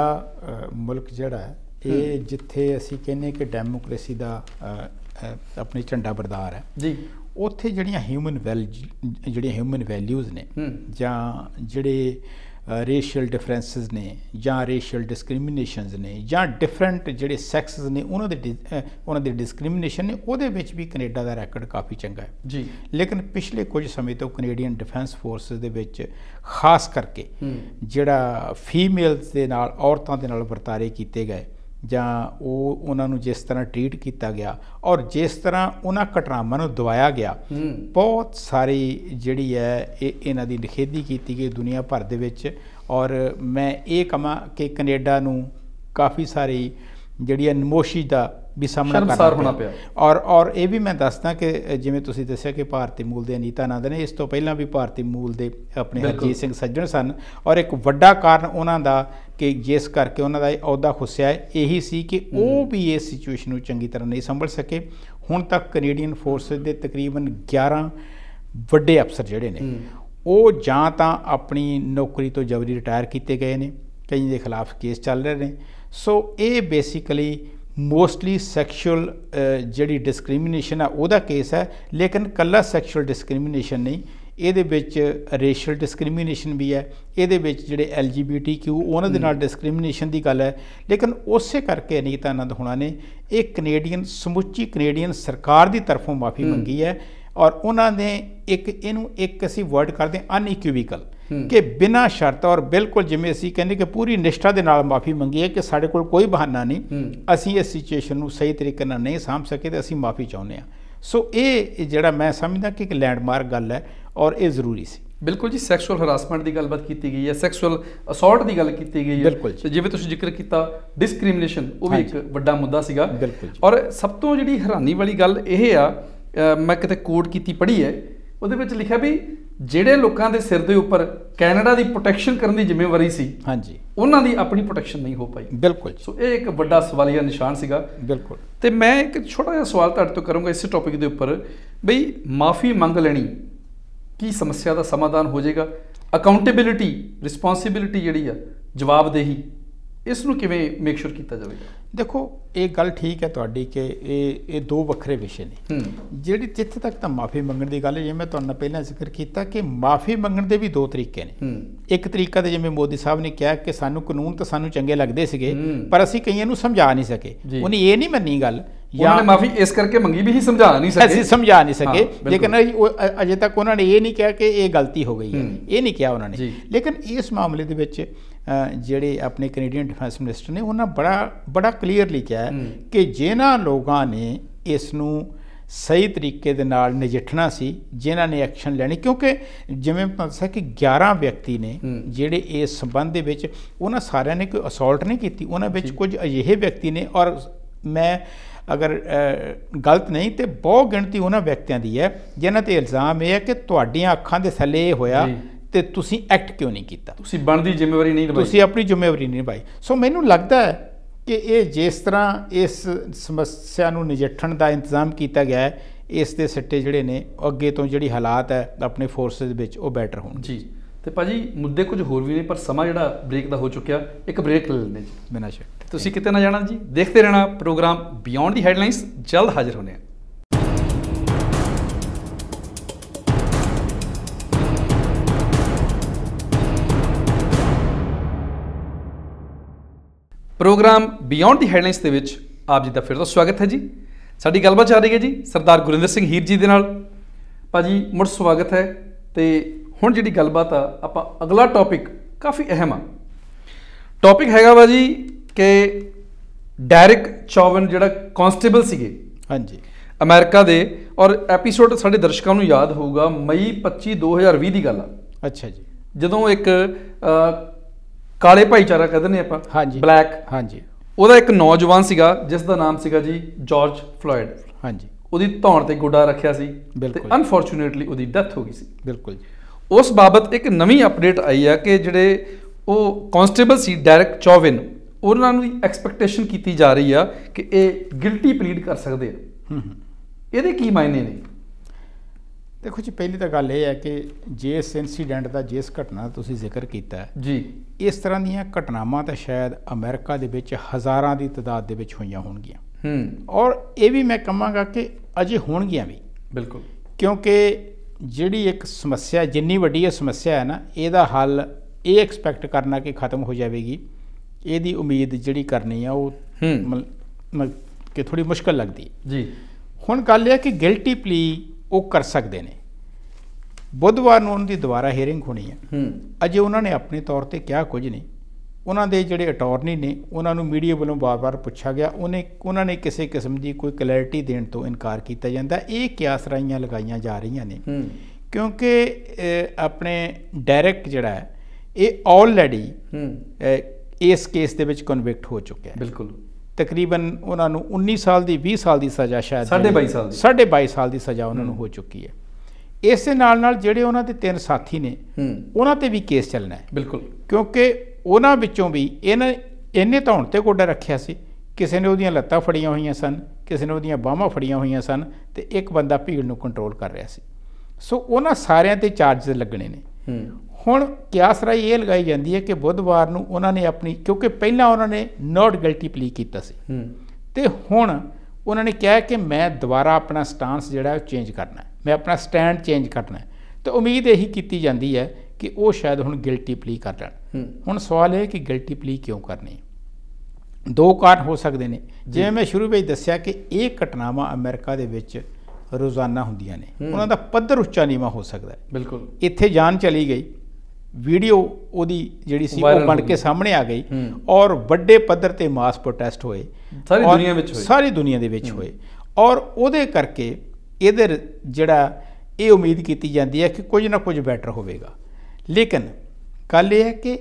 ਮੁਲਕ ਜਿਹੜਾ ਹੈ ਇਹ ਜਿੱਥੇ ਅਸੀਂ ਕਹਿੰਨੇ ਕਿ ਡੈਮੋਕ੍ਰੇਸੀ ਦਾ ਆਪਣੇ ਝੰਡਾ ਬਰਦਾਰ ਹੈ ਜੀ ਉੱਥੇ ਜਿਹੜੀਆਂ ਹਿਊਮਨ ਵੈਲ ਜਿਹੜੀਆਂ ਹਿਊਮਨ ਵੈਲਿਊਜ਼ ਨੇ ਜਾਂ ਜਿਹੜੇ ਰੇਸ਼ੀਅਲ ਡਿਫਰੈਂਸਸ ਨੇ ਜਾਂ ਰੇਸ਼ੀਅਲ ਡਿਸਕ੍ਰਿਮੀਨੇਸ਼ਨਸ ਨੇ ਜਾਂ ਡਿਫਰੈਂਟ ਜਿਹੜੇ ਸੈਕਸਸ ਨੇ ਉਹਨਾਂ ਦੇ ਉਹਨਾਂ ਦੇ ਡਿਸਕ੍ਰਿਮੀਨੇਸ਼ਨ ਨੇ ਉਹਦੇ ਵਿੱਚ ਵੀ ਕੈਨੇਡਾ ਦਾ ਰੈਕੋਰਡ ਕਾਫੀ ਚੰਗਾ ਹੈ ਜੀ ਲੇਕਿਨ ਪਿਛਲੇ ਕੁਝ ਸਮੇਂ ਤੋਂ ਕੈਨੇਡੀਅਨ ਡਿਫੈਂਸ ਫੋਰਸਸ ਦੇ ਵਿੱਚ ਖਾਸ ਕਰਕੇ ਜਿਹੜਾ ਫੀਮੇਲਸ ਦੇ ਨਾਲ ਔਰਤਾਂ ਦੇ ਨਾਲ ਵਰਤਾਰੇ ਕੀਤੇ ਗਏ ਜਾਂ ਉਹ ਉਹਨਾਂ ਨੂੰ ਜਿਸ ਤਰ੍ਹਾਂ ਟ੍ਰੀਟ ਕੀਤਾ ਗਿਆ ਔਰ ਜਿਸ ਤਰ੍ਹਾਂ ਉਹਨਾਂ ਘਟਨਾਵਾਂ ਨੂੰ ਦਵਾਇਆ ਗਿਆ ਬਹੁਤ ਸਾਰੀ ਜਿਹੜੀ ਹੈ ਇਹ ਇਹਨਾਂ ਦੀ ਨਿਖੇਧੀ ਕੀਤੀ ਗਈ ਦੁਨੀਆ ਭਰ ਦੇ ਵਿੱਚ ਔਰ ਮੈਂ ਇਹ ਕਮਾ ਕਿ ਕੈਨੇਡਾ ਨੂੰ ਕਾਫੀ ਸਾਰੀ ਜਿਹੜੀ ਹੈ ਨਮੋਸ਼ੀ ਦਾ ਵੀ ਸਾਹਮਣਾ ਕਰਨਾ ਪਿਆ ਔਰ ਔਰ ਇਹ ਵੀ ਮੈਂ ਦੱਸਦਾ ਕਿ ਜਿਵੇਂ ਤੁਸੀਂ ਦੱਸਿਆ ਕਿ ਭਾਰਤੀ ਮੂਲ ਦੇ ਅਨੀਤਾ ਆਨੰਦ ਨੇ ਇਸ ਤੋਂ ਪਹਿਲਾਂ ਵੀ ਭਾਰਤੀ ਮੂਲ ਦੇ ਆਪਣੇ ਹਰਜੀਤ ਸਿੰਘ ਸੱਜਣ ਸਨ ਔਰ ਇੱਕ ਵੱਡਾ ਕਾਰਨ ਉਹਨਾਂ ਦਾ ਕਿ ਜਿਸ ਕਰਕੇ ਉਹਨਾਂ ਦਾ ਇਹ ਅਹੁਦਾ ਖੁੱਸਿਆ ਇਹੀ ਸੀ ਕਿ ਉਹ ਵੀ ਇਸ ਸਿਚੁਏਸ਼ਨ ਨੂੰ ਚੰਗੀ ਤਰ੍ਹਾਂ ਨਹੀਂ ਸੰਭਲ ਸਕੇ ਹੁਣ ਤੱਕ ਕੈਨੇਡੀਅਨ ਫੋਰਸਸ ਦੇ ਤਕਰੀਬਨ 11 ਵੱਡੇ ਅਫਸਰ ਜਿਹੜੇ ਨੇ ਉਹ ਜਾਂ ਤਾਂ ਆਪਣੀ ਨੌਕਰੀ ਤੋਂ ਜਬਰੀ ਰਿਟਾਇਰ ਕੀਤੇ ਗਏ ਨੇ ਕਈ ਦੇ ਖਿਲਾਫ ਕੇਸ ਚੱਲ ਰਹੇ ਨੇ ਸੋ ਇਹ ਬੇਸਿਕਲੀ ਮੋਸਟਲੀ ਸੈਕਸ਼ੂਅਲ eh, ਜਿਹੜੀ ਡਿਸਕ੍ਰਿਮੀਨੇਸ਼ਨ ਆ ਉਹਦਾ ਕੇਸ ਹੈ ਲੇਕਿਨ ਕੱਲਾ ਸੈਕਸ਼ੂਅਲ ਡਿਸਕ੍ਰਿਮੀਨੇਸ਼ਨ ਨਹੀਂ ਇਹਦੇ ਵਿੱਚ ਰੇਸ਼ੀਅਲ ਡਿਸਕ੍ਰਿਮੀਨੇਸ਼ਨ ਵੀ ਹੈ ਇਹਦੇ ਵਿੱਚ ਜਿਹੜੇ ਐਲਜੀਬੀਟੀਕਿਊ ਉਹਨਾਂ ਦੇ ਨਾਲ ਡਿਸਕ੍ਰਿਮੀਨੇਸ਼ਨ ਦੀ ਗੱਲ ਹੈ ਲੇਕਿਨ ਉਸੇ ਕਰਕੇ ਅਨੀਤਾ ਆਨੰਦ ਹੁਣਾਂ ਨੇ ਇਹ ਕੈਨੇਡੀਅਨ ਸਮੁੱਚੀ ਕੈਨੇਡੀਅਨ ਸਰਕਾਰ ਦੀ ਤਰਫੋਂ ਮਾਫੀ ਮੰਗੀ ਹੈ ਔਰ ਉਹਨਾਂ ਨੇ ਇੱਕ ਇਹਨੂੰ ਇੱਕ ਅਸੀਂ ਵਰਡ ਕਰਦੇ ਅਨਇਕਿਊਬਿਕਲ ਕਿ ਬਿਨਾ ਸ਼ਰਤ ਔਰ ਬਿਲਕੁਲ ਜਿਵੇਂ ਅਸੀਂ ਕਹਿੰਦੇ ਕਿ ਪੂਰੀ ਨਿਸ਼ਠਾ ਦੇ ਨਾਲ ਮਾਫੀ ਮੰਗੀ ਹੈ ਕਿ ਸਾਡੇ ਕੋਲ ਕੋਈ ਬਹਾਨਾ ਨਹੀਂ ਅਸੀਂ ਇਸ ਸਿਚੁਏਸ਼ਨ ਨੂੰ ਸਹੀ ਤਰੀਕੇ ਨਾਲ ਨਹੀਂ ਸਾਂਭ ਸਕੇ ਤੇ ਅਸੀਂ ਮਾਫੀ ਚਾਹੁੰਦੇ ਹਾਂ ਸੋ ਇਹ ਜਿਹੜਾ ਮੈਂ ਸਮਝਦਾ ਕਿ ਇੱਕ ਲੈਂਡਮਾਰਕ ਗੱਲ ਹੈ ਔਰ ਇਹ ਜ਼ਰੂਰੀ ਸੀ ਬਿਲਕੁਲ ਜੀ ਸੈਕਸ਼ੂਅਲ ਹਰਾਸਮੈਂਟ ਦੀ ਗੱਲਬਾਤ ਕੀਤੀ ਗਈ ਹੈ ਸੈਕਸ਼ੂਅਲ ਅਸੌਲਟ ਦੀ ਗੱਲ ਕੀਤੀ ਗਈ ਹੈ ਤੇ ਜਿਵੇਂ ਤੁਸੀਂ ਜ਼ਿਕਰ ਕੀਤਾ ਡਿਸਕ੍ਰਿਮੀਨੇਸ਼ਨ ਉਹ ਵੀ ਇੱਕ ਵੱਡਾ ਮੁੱਦਾ ਸੀਗਾ ਔਰ ਸਭ ਤੋਂ ਜਿਹੜੀ ਹੈਰਾਨੀ ਵਾਲੀ ਗੱਲ ਇਹ ਆ ਮੈਂ ਕਿਤੇ ਕੋਟ ਕੀਤੀ ਪੜ੍ਹੀ ਹੈ ਉਹਦੇ ਵਿੱਚ ਲਿਖਿਆ ਵੀ ਜਿਹੜੇ ਲੋਕਾਂ ਦੇ ਸਿਰ ਦੇ ਉੱਪਰ ਕੈਨੇਡਾ ਦੀ ਪ੍ਰੋਟੈਕਸ਼ਨ ਕਰਨ ਦੀ ਜ਼ਿੰਮੇਵਾਰੀ ਸੀ ਹਾਂਜੀ ਉਹਨਾਂ ਦੀ ਆਪਣੀ ਪ੍ਰੋਟੈਕਸ਼ਨ ਨਹੀਂ ਹੋ ਪਾਈ ਬਿਲਕੁਲ ਸੋ ਇਹ ਇੱਕ ਵੱਡਾ ਸਵਾਲੀਆ ਨਿਸ਼ਾਨ ਸੀਗਾ ਬਿਲਕੁਲ ਤੇ ਮੈਂ ਇੱਕ ਛੋਟਾ ਜਿਹਾ ਸਵਾਲ ਤੁਹਾਡੇ ਤੋਂ ਕਰੂੰਗਾ ਇਸ ਟੌਪਿਕ ਦੇ ਉੱਪਰ ਬਈ ਮਾਫੀ ਮੰਗ ਲੈਣੀ ਕੀ ਸਮੱਸਿਆ ਦਾ ਸਮਾਧਾਨ ਹੋ ਜਾਏਗਾ ਅਕਾਉਂਟੇਬਿਲਟੀ ਰਿਸਪੌਂਸਿਬਿਲਟੀ ਜਿਹੜੀ ਆ ਜਵਾਬਦੇਹੀ ਇਸ ਨੂੰ ਕਿਵੇਂ ਮੇਕ ਸ਼ੁਰ ਕੀਤਾ ਜਾਵੇਗਾ ਦੇਖੋ ਇਹ ਗੱਲ ਠੀਕ ਹੈ ਤੁਹਾਡੀ ਕਿ ਇਹ ਇਹ ਦੋ ਵੱਖਰੇ ਵਿਸ਼ੇ ਨੇ ਜਿਹੜੀ ਜਿੱਥੇ ਤੱਕ ਤਾਂ ਮਾਫੀ ਮੰਗਣ ਦੀ ਗੱਲ ਹੈ ਜਿਵੇਂ ਮੈਂ ਤੁਹਾਨੂੰ ਪਹਿਲਾਂ ਜ਼ਿਕਰ ਕੀਤਾ ਕਿ ਮਾਫੀ ਮੰਗਣ ਦੇ ਵੀ ਦੋ ਤਰੀਕੇ ਨੇ ਇੱਕ ਤਰੀਕਾ ਤੇ ਜਿਵੇਂ ਮੋਦੀ ਸਾਹਿਬ ਨੇ ਕਿਹਾ ਕਿ ਸਾਨੂੰ ਕਾਨੂੰਨ ਤਾਂ ਸਾਨੂੰ ਚੰਗੇ ਲੱਗਦੇ ਸੀਗੇ ਪਰ ਅਸੀਂ ਕਈਆਂ ਨੂੰ ਸਮਝਾ ਨਹੀਂ ਸਕੇ ਉਹਨੇ ਇਹ ਨਹੀਂ ਮੰਨੀ ਗੱਲ ਉਹਨਾਂ ਨੇ ਮਾਫੀ ਇਸ ਕਰਕੇ ਮੰਗੀ ਵੀ ਹੀ ਸਮਝਾ ਨਹੀਂ ਸਕੇ ਅਸੀਂ ਸਮਝਾ ਨਹੀਂ ਸਕੇ ਲੇਕਿਨ ਅਜੇ ਤੱਕ ਉਹਨਾਂ ਨੇ ਇਹ ਨਹੀਂ ਕਿਹਾ ਕਿ ਇਹ ਗਲਤੀ ਹੋ ਗਈ ਹੈ ਇਹ ਨਹੀਂ ਕਿਹਾ ਉਹਨਾਂ ਨੇ ਲੇਕਿਨ ਇਸ ਮਾਮਲੇ ਦੇ ਵਿੱਚ ਜਿਹੜੇ ਆਪਣੇ ਕੈਨੇਡੀਅਨ ਡਿਫੈਂਸ ਮਿਨਿਸਟਰ ਨੇ ਉਹਨਾਂ ਬੜਾ ਬੜਾ ਕਲੀਅਰਲੀ ਕਿਹਾ ਕਿ ਜਿਨ੍ਹਾਂ ਲੋਕਾਂ ਨੇ ਇਸ ਨੂੰ ਸਹੀ ਤਰੀਕੇ ਦੇ ਨਾਲ ਨਜਿੱਠਣਾ ਸੀ ਜਿਨ੍ਹਾਂ ਨੇ ਐਕਸ਼ਨ ਲੈਣੀ ਕਿਉਂਕਿ ਜਿਵੇਂ ਪਤਾ ਕਿ 11 ਵਿਅਕਤੀ ਨੇ ਜਿਹੜੇ ਇਸ ਸੰਬੰਧ ਦੇ ਵਿੱਚ ਉਹਨਾਂ ਸਾਰਿਆਂ ਨੇ ਕੋਈ ਅਸੌਲਟ ਨਹੀਂ ਕੀਤੀ ਉਹਨਾਂ ਵਿੱਚ ਕੁਝ ਅਜਿਹੇ ਵਿਅਕਤੀ ਨੇ ਔਰ ਮੈਂ ਅਗਰ ਗਲਤ ਨਹੀਂ ਤੇ ਬਹੁਤ ਗਿਣਤੀ ਉਹਨਾਂ ਵਿਅਕਤੀਆਂ ਦੀ ਹੈ ਜਿਨ੍ਹਾਂ ਤੇ ਇਲਜ਼ਾਮ ਇਹ ਹੈ ਕਿ ਤੁਹਾਡੀਆਂ ਅੱਖਾਂ ਦੇ ਥੱਲੇ ਹੋਇਆ ਤੇ ਤੁਸੀਂ ਐਕਟ ਕਿਉਂ ਨਹੀਂ ਕੀਤਾ ਤੁਸੀਂ ਬਣਦੀ ਜ਼ਿੰਮੇਵਾਰੀ ਨਹੀਂ ਨਿਭਾਈ ਤੁਸੀਂ ਆਪਣੀ ਜ਼ਿੰਮੇਵਾਰੀ ਨਹੀਂ ਨਿਭਾਈ ਸੋ ਮੈਨੂੰ ਲੱਗਦਾ ਹੈ ਕਿ ਇਹ ਜਿਸ ਤਰ੍ਹਾਂ ਇਸ ਸਮੱਸਿਆ ਨੂੰ ਨਜਿੱਠਣ ਦਾ ਇੰਤਜ਼ਾਮ ਕੀਤਾ ਗਿਆ ਹੈ ਇਸ ਦੇ ਸਿੱਟੇ ਜਿਹੜੇ ਨੇ ਅੱਗੇ ਤੋਂ ਜਿਹੜੀ ਹਾਲਾਤ ਹੈ ਆਪਣੇ ਫੋਰਸਸ ਵਿੱਚ ਉਹ ਬੈਟਰ ਹੋਣ ਜੀ ਤੇ ਭਾਜੀ ਮੁੱਦੇ ਕੁਝ ਹੋਰ ਵੀ ਨੇ ਪਰ ਸਮਾਂ ਜਿਹੜਾ ਬ੍ਰੇਕ ਦਾ ਹੋ ਚੁੱਕਿਆ ਇੱਕ ਬ੍ਰੇਕ ਲੈ ਲੈਂਦੇ ਜੀ ਬਿਨਾਂ ਸ਼ੱਕ ਤੁਸੀਂ ਕਿਤੇ ਨਾ ਜਾਣਾ ਜੀ ਦੇਖਦੇ ਰਹਿਣਾ ਪ੍ਰੋਗਰਾਮ ਬਿਯੋਂਡ ਦੀ ਹੈਡਲਾਈਨਸ ਜਲਦ ਹਾਜ਼ਰ ਹੋਣੇ ਆ ਪ੍ਰੋਗਰਾਮ ਬਿਯੋਂਡ ਦੀ ਹੈਡਲਾਈਨਸ ਦੇ ਵਿੱਚ ਆਪ ਜੀ ਦਾ ਫਿਰ ਤੋਂ ਸਵਾਗਤ ਹੈ ਜੀ ਸਾਡੀ ਗੱਲਬਾਤ ਚੱਲ ਰਹੀ ਹੈ ਜੀ ਸਰਦਾਰ ਗੁਰਿੰਦਰ ਸਿੰਘ ਹੀਰ ਜੀ ਦੇ ਨਾਲ ਭਾਜੀ ਮੁੜ ਸਵਾਗਤ ਹੈ ਤੇ ਹੁਣ ਜਿਹੜੀ ਗੱਲਬਾਤ ਆ ਆਪਾਂ ਅਗਲਾ ਟੌਪਿਕ ਕਾਫੀ ਅਹਿਮ ਆ ਟੌਪਿਕ ਹੈਗਾ ਬਾਜੀ ਕਿ ਡੈਰਿਕ ਚੌਵਨ ਜਿਹੜਾ ਕਨਸਟੇਬਲ ਸੀਗੇ ਹਾਂਜੀ ਅਮਰੀਕਾ ਦੇ ਔਰ ਐਪੀਸੋਡ ਸਾਡੇ ਦਰਸ਼ਕਾਂ ਨੂੰ ਯਾਦ ਹੋਊਗਾ ਮਈ 25 2020 ਦੀ ਗੱਲ ਆ ਅੱਛਾ ਜੀ ਜਦੋਂ ਇੱਕ ਕਾਲੇ ਭਾਈਚਾਰਾ ਕਹਿੰਦੇ ਨੇ ਆਪਾਂ ਹਾਂਜੀ ਬਲੈਕ ਹਾਂਜੀ ਉਹਦਾ ਇੱਕ ਨੌਜਵਾਨ ਸੀਗਾ ਜਿਸ ਦਾ ਨਾਮ ਸੀਗਾ ਜੀ ਜਾਰਜ ਫਲੋਇਡ ਹਾਂਜੀ ਉਹਦੀ ਧੌਣ ਤੇ ਗੋਡਾ ਰੱਖਿਆ ਸੀ ਤੇ ਅਨਫੋਰਚੂਨੇਟਲੀ ਉਹਦੀ ਡੈਥ ਹੋ ਗਈ ਸੀ ਬਿਲਕੁਲ ਜੀ ਉਸ ਬਾਬਤ ਇੱਕ ਨਵੀਂ ਅਪਡੇਟ ਆਈ ਆ ਕਿ ਜਿਹੜੇ ਉਹ ਕਨਸਟੇਬਲ ਸੀ ਡਾਇਰੈਕਟ ਚੌਵਿਨ ਉਹਨਾਂ ਨੂੰ ਐਕਸਪੈਕਟੇਸ਼ਨ ਕੀਤੀ ਜਾ ਰਹੀ ਆ ਕਿ ਇਹ ਗਿਲਟੀ ਪਲੀਡ ਕਰ ਸਕਦੇ ਆ ਇਹਦੇ ਕੀ ਮਾਇਨੇ ਨੇ ਦੇਖੋ ਜੀ ਪਹਿਲੀ ਤਾਂ ਗੱਲ ਇਹ ਹੈ ਕਿ ਜਿਸ ਇਨਸੀਡੈਂਟ ਦਾ ਜਿਸ ਘਟਨਾ ਦਾ ਤੁਸੀਂ ਜ਼ਿਕਰ ਕੀਤਾ ਜੀ ਇਸ ਤਰ੍ਹਾਂ ਦੀਆਂ ਘਟਨਾਵਾਂ ਤਾਂ ਸ਼ਾਇਦ ਅਮਰੀਕਾ ਦੇ ਵਿੱਚ ਹਜ਼ਾਰਾਂ ਦੀ ਤਦਾਦ ਦੇ ਵਿੱਚ ਹੋਈਆਂ ਹੋਣਗੀਆਂ ਹੂੰ ਔਰ ਇਹ ਵੀ ਮੈਂ ਕਹਾਂਗਾ ਕਿ ਅਜੇ ਹੋਣਗੀਆਂ ਵੀ ਬਿਲਕੁਲ ਕਿਉਂਕਿ ਜਿਹੜੀ ਇੱਕ ਸਮੱਸਿਆ ਜਿੰਨੀ ਵੱਡੀ ਇਹ ਸਮੱਸਿਆ ਹੈ ਨਾ ਇਹਦਾ ਹੱਲ ਇਹ ਐਕਸਪੈਕਟ ਕਰਨਾ ਕਿ ਖਤਮ ਹੋ ਜਾਵੇਗੀ ਇਹਦੀ ਉਮੀਦ ਜਿਹੜੀ ਕਰਨੀ ਆ ਉਹ ਮਤਲਬ ਕਿ ਥੋੜੀ ਮੁਸ਼ਕਲ ਲੱਗਦੀ ਜੀ ਹੁਣ ਗੱਲ ਇਹ ਕਿ ਗਿਲਟੀ ਪਲੀ ਉਹ ਕਰ ਸਕਦੇ ਨੇ ਬੁੱਧਵਾਰ ਨੂੰ ਉਹਨਾਂ ਦੀ ਦੁਬਾਰਾ ਹੀਅਰਿੰਗ ਹੋਣੀ ਹੈ ਅਜੇ ਉਹਨਾਂ ਨੇ ਆਪਣੇ ਤੌਰ ਤੇ ਕਿਹਾ ਕੁਝ ਨਹੀਂ ਉਹਨਾਂ ਦੇ ਜਿਹੜੇ ਅਟਾਰਨੀ ਨੇ ਉਹਨਾਂ ਨੂੰ ਮੀਡੀਆ ਵੱਲੋਂ ਬਾਰ-ਬਾਰ ਪੁੱਛਿਆ ਗਿਆ ਉਹਨੇ ਉਹਨਾਂ ਨੇ ਕਿਸੇ ਕਿਸਮ ਦੀ ਕੋਈ ਕਲੈਰਿਟੀ ਦੇਣ ਤੋਂ ਇਨਕਾਰ ਕੀਤਾ ਜਾਂਦਾ ਇਹ ਕਿਆਸ ਰਾਈਆਂ ਲਗਾਈਆਂ ਜਾ ਰਹੀਆਂ ਨੇ ਕਿਉਂਕਿ ਆਪਣੇ ਡਾਇਰੈਕਟ ਜਿਹੜਾ ਹੈ ਇਹ ਆਲਰੇਡੀ ਇਸ ਕੇਸ ਦੇ ਵਿੱਚ ਕਨਵਿਕਟ ਹੋ ਚੁੱਕਿਆ ਹੈ ਬਿਲਕੁਲ ਤਕਰੀਬਨ ਉਹਨਾਂ ਨੂੰ 19 ਸਾਲ ਦੀ 20 ਸਾਲ ਦੀ ਸਜ਼ਾ ਸ਼ਾਇਦ 22 ਸਾਲ ਦੀ 22 ਸਾਲ ਦੀ ਸਜ਼ਾ ਉਹਨਾਂ ਨੂੰ ਹੋ ਚੁੱਕੀ ਹੈ ਇਸ ਦੇ ਨਾਲ ਨਾਲ ਜਿਹੜੇ ਉਹਨਾਂ ਦੇ ਤਿੰਨ ਸਾਥੀ ਨੇ ਉਹਨਾਂ ਤੇ ਵੀ ਕੇਸ ਚੱਲਣਾ ਹੈ ਬਿਲਕੁਲ ਕਿਉਂਕਿ ਉਹਨਾਂ ਵਿੱਚੋਂ ਵੀ ਇਹਨਾਂ ਇਹਨੇ ਤਾਂ ਹੁਣ ਤੇ ਕੋਡਾ ਰੱਖਿਆ ਸੀ ਕਿਸੇ ਨੇ ਉਹਦੀਆਂ ਲੱਤਾਂ ਫੜੀਆਂ ਹੋਈਆਂ ਸਨ ਕਿਸੇ ਨੇ ਉਹਦੀਆਂ ਬਾਹਾਂ ਫੜੀਆਂ ਹੋਈਆਂ ਸਨ ਤੇ ਇੱਕ ਬੰਦਾ ਭੀੜ ਨੂੰ ਕੰਟਰੋਲ ਕਰ ਰਿਹਾ ਸੀ ਸੋ ਉਹਨਾਂ ਸਾਰਿਆਂ ਤੇ ਚਾਰਜਸ ਲੱਗਣੇ ਨੇ ਹੁਣ ਕਿਆਸ ਰਾਈ ਇਹ ਲਗਾਈ ਜਾਂਦੀ ਹੈ ਕਿ ਬੁੱਧਵਾਰ ਨੂੰ ਉਹਨਾਂ ਨੇ ਆਪਣੀ ਕਿਉਂਕਿ ਪਹਿਲਾਂ ਉਹਨਾਂ ਨੇ ਨਾਟ ਗਿਲਟੀ ਪਲੀ ਕੀਤਾ ਸੀ ਤੇ ਹੁਣ ਉਹਨਾਂ ਨੇ ਕਿਹਾ ਕਿ ਮੈਂ ਦੁਬਾਰਾ ਆਪਣਾ ਸਟਾਂਸ ਜਿਹੜਾ ਉਹ ਚੇਂਜ ਕਰਨਾ ਹੈ ਮੈਂ ਆਪਣਾ ਸਟੈਂਡ ਚੇਂਜ ਕਰਨਾ ਹੈ ਤੇ ਉਮੀਦ ਇਹੀ ਕੀਤੀ ਜਾਂਦੀ ਹੈ ਕਿ ਉਹ ਸ਼ਾਇਦ ਹੁਣ ਗਿਲਟੀ ਪਲੀ ਕਰ ਲੈਣ ਹੁਣ ਸਵਾਲ ਇਹ ਕਿ ਗਿਲਟੀ ਪਲੀ ਕਿਉਂ ਕਰਨੀ ਦੋ ਕਾਰਨ ਹੋ ਸਕਦੇ ਨੇ ਜਿਵੇਂ ਮੈਂ ਸ਼ੁਰੂ ਵਿੱਚ ਦੱਸਿਆ ਕਿ ਇਹ ਘਟਨਾਵਾਂ ਅਮਰੀਕਾ ਦੇ ਵਿੱਚ ਰੋਜ਼ਾਨਾ ਹੁੰਦੀਆਂ ਨੇ ਉਹਨਾਂ ਦਾ ਪੱਧਰ ਉੱਚਾ ਨੀਵਾ ਹੋ ਸਕਦਾ ਹੈ ਬਿਲਕੁਲ ਇੱਥੇ ਜਾਨ ਚਲੀ ਗਈ ਵੀਡੀਓ ਉਹਦੀ ਜਿਹੜੀ ਸੀ ਉਹ ਬਣ ਕੇ ਸਾਹਮਣੇ ਆ ਗਈ ਔਰ ਵੱਡੇ ਪੱਧਰ ਤੇ ਮਾਸ ਪ੍ਰੋਟੈਸਟ ਹੋਏ ਸਾਰੀ ਦੁਨੀਆ ਵਿੱਚ ਹੋਏ ਸਾਰੀ ਦੁਨੀਆ ਦੇ ਵਿੱਚ ਹੋਏ ਔਰ ਉਹਦੇ ਕਰਕੇ ਇਹਦੇ ਜਿਹੜਾ ਇਹ ਉਮੀਦ ਕੀਤੀ ਜਾਂਦੀ ਹੈ ਕਿ ਕੁਝ ਨਾ ਕੁਝ ਬੈਟਰ ਹੋਵੇਗਾ ਲੇਕਿਨ ਗੱਲ ਇਹ ਹੈ ਕਿ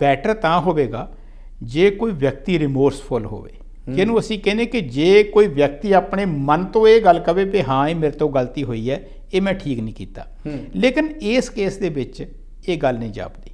ਬੈਟਰ ਤਾਂ ਹੋਵੇਗਾ ਜੇ ਕੋਈ ਵਿਅਕਤੀ ਰਿਮੋਰਸਫੁਲ ਹੋਵੇ ਜਿਹਨੂੰ ਅਸੀਂ ਕਹਿੰਦੇ ਕਿ ਜੇ ਕੋਈ ਵਿਅਕਤੀ ਆਪਣੇ ਮਨ ਤੋਂ ਇਹ ਗੱਲ ਕਵੇ ਵੀ ਹਾਂ ਇਹ ਮੇਰੇ ਤੋਂ ਗਲਤੀ ਹੋਈ ਹੈ ਇਹ ਮੈਂ ਠੀਕ ਨਹੀਂ ਕੀਤਾ ਲੇਕਿਨ ਇਸ ਕੇਸ ਦੇ ਵਿੱਚ ਇਹ ਗੱਲ ਨਹੀਂ ਜਾਪਦੀ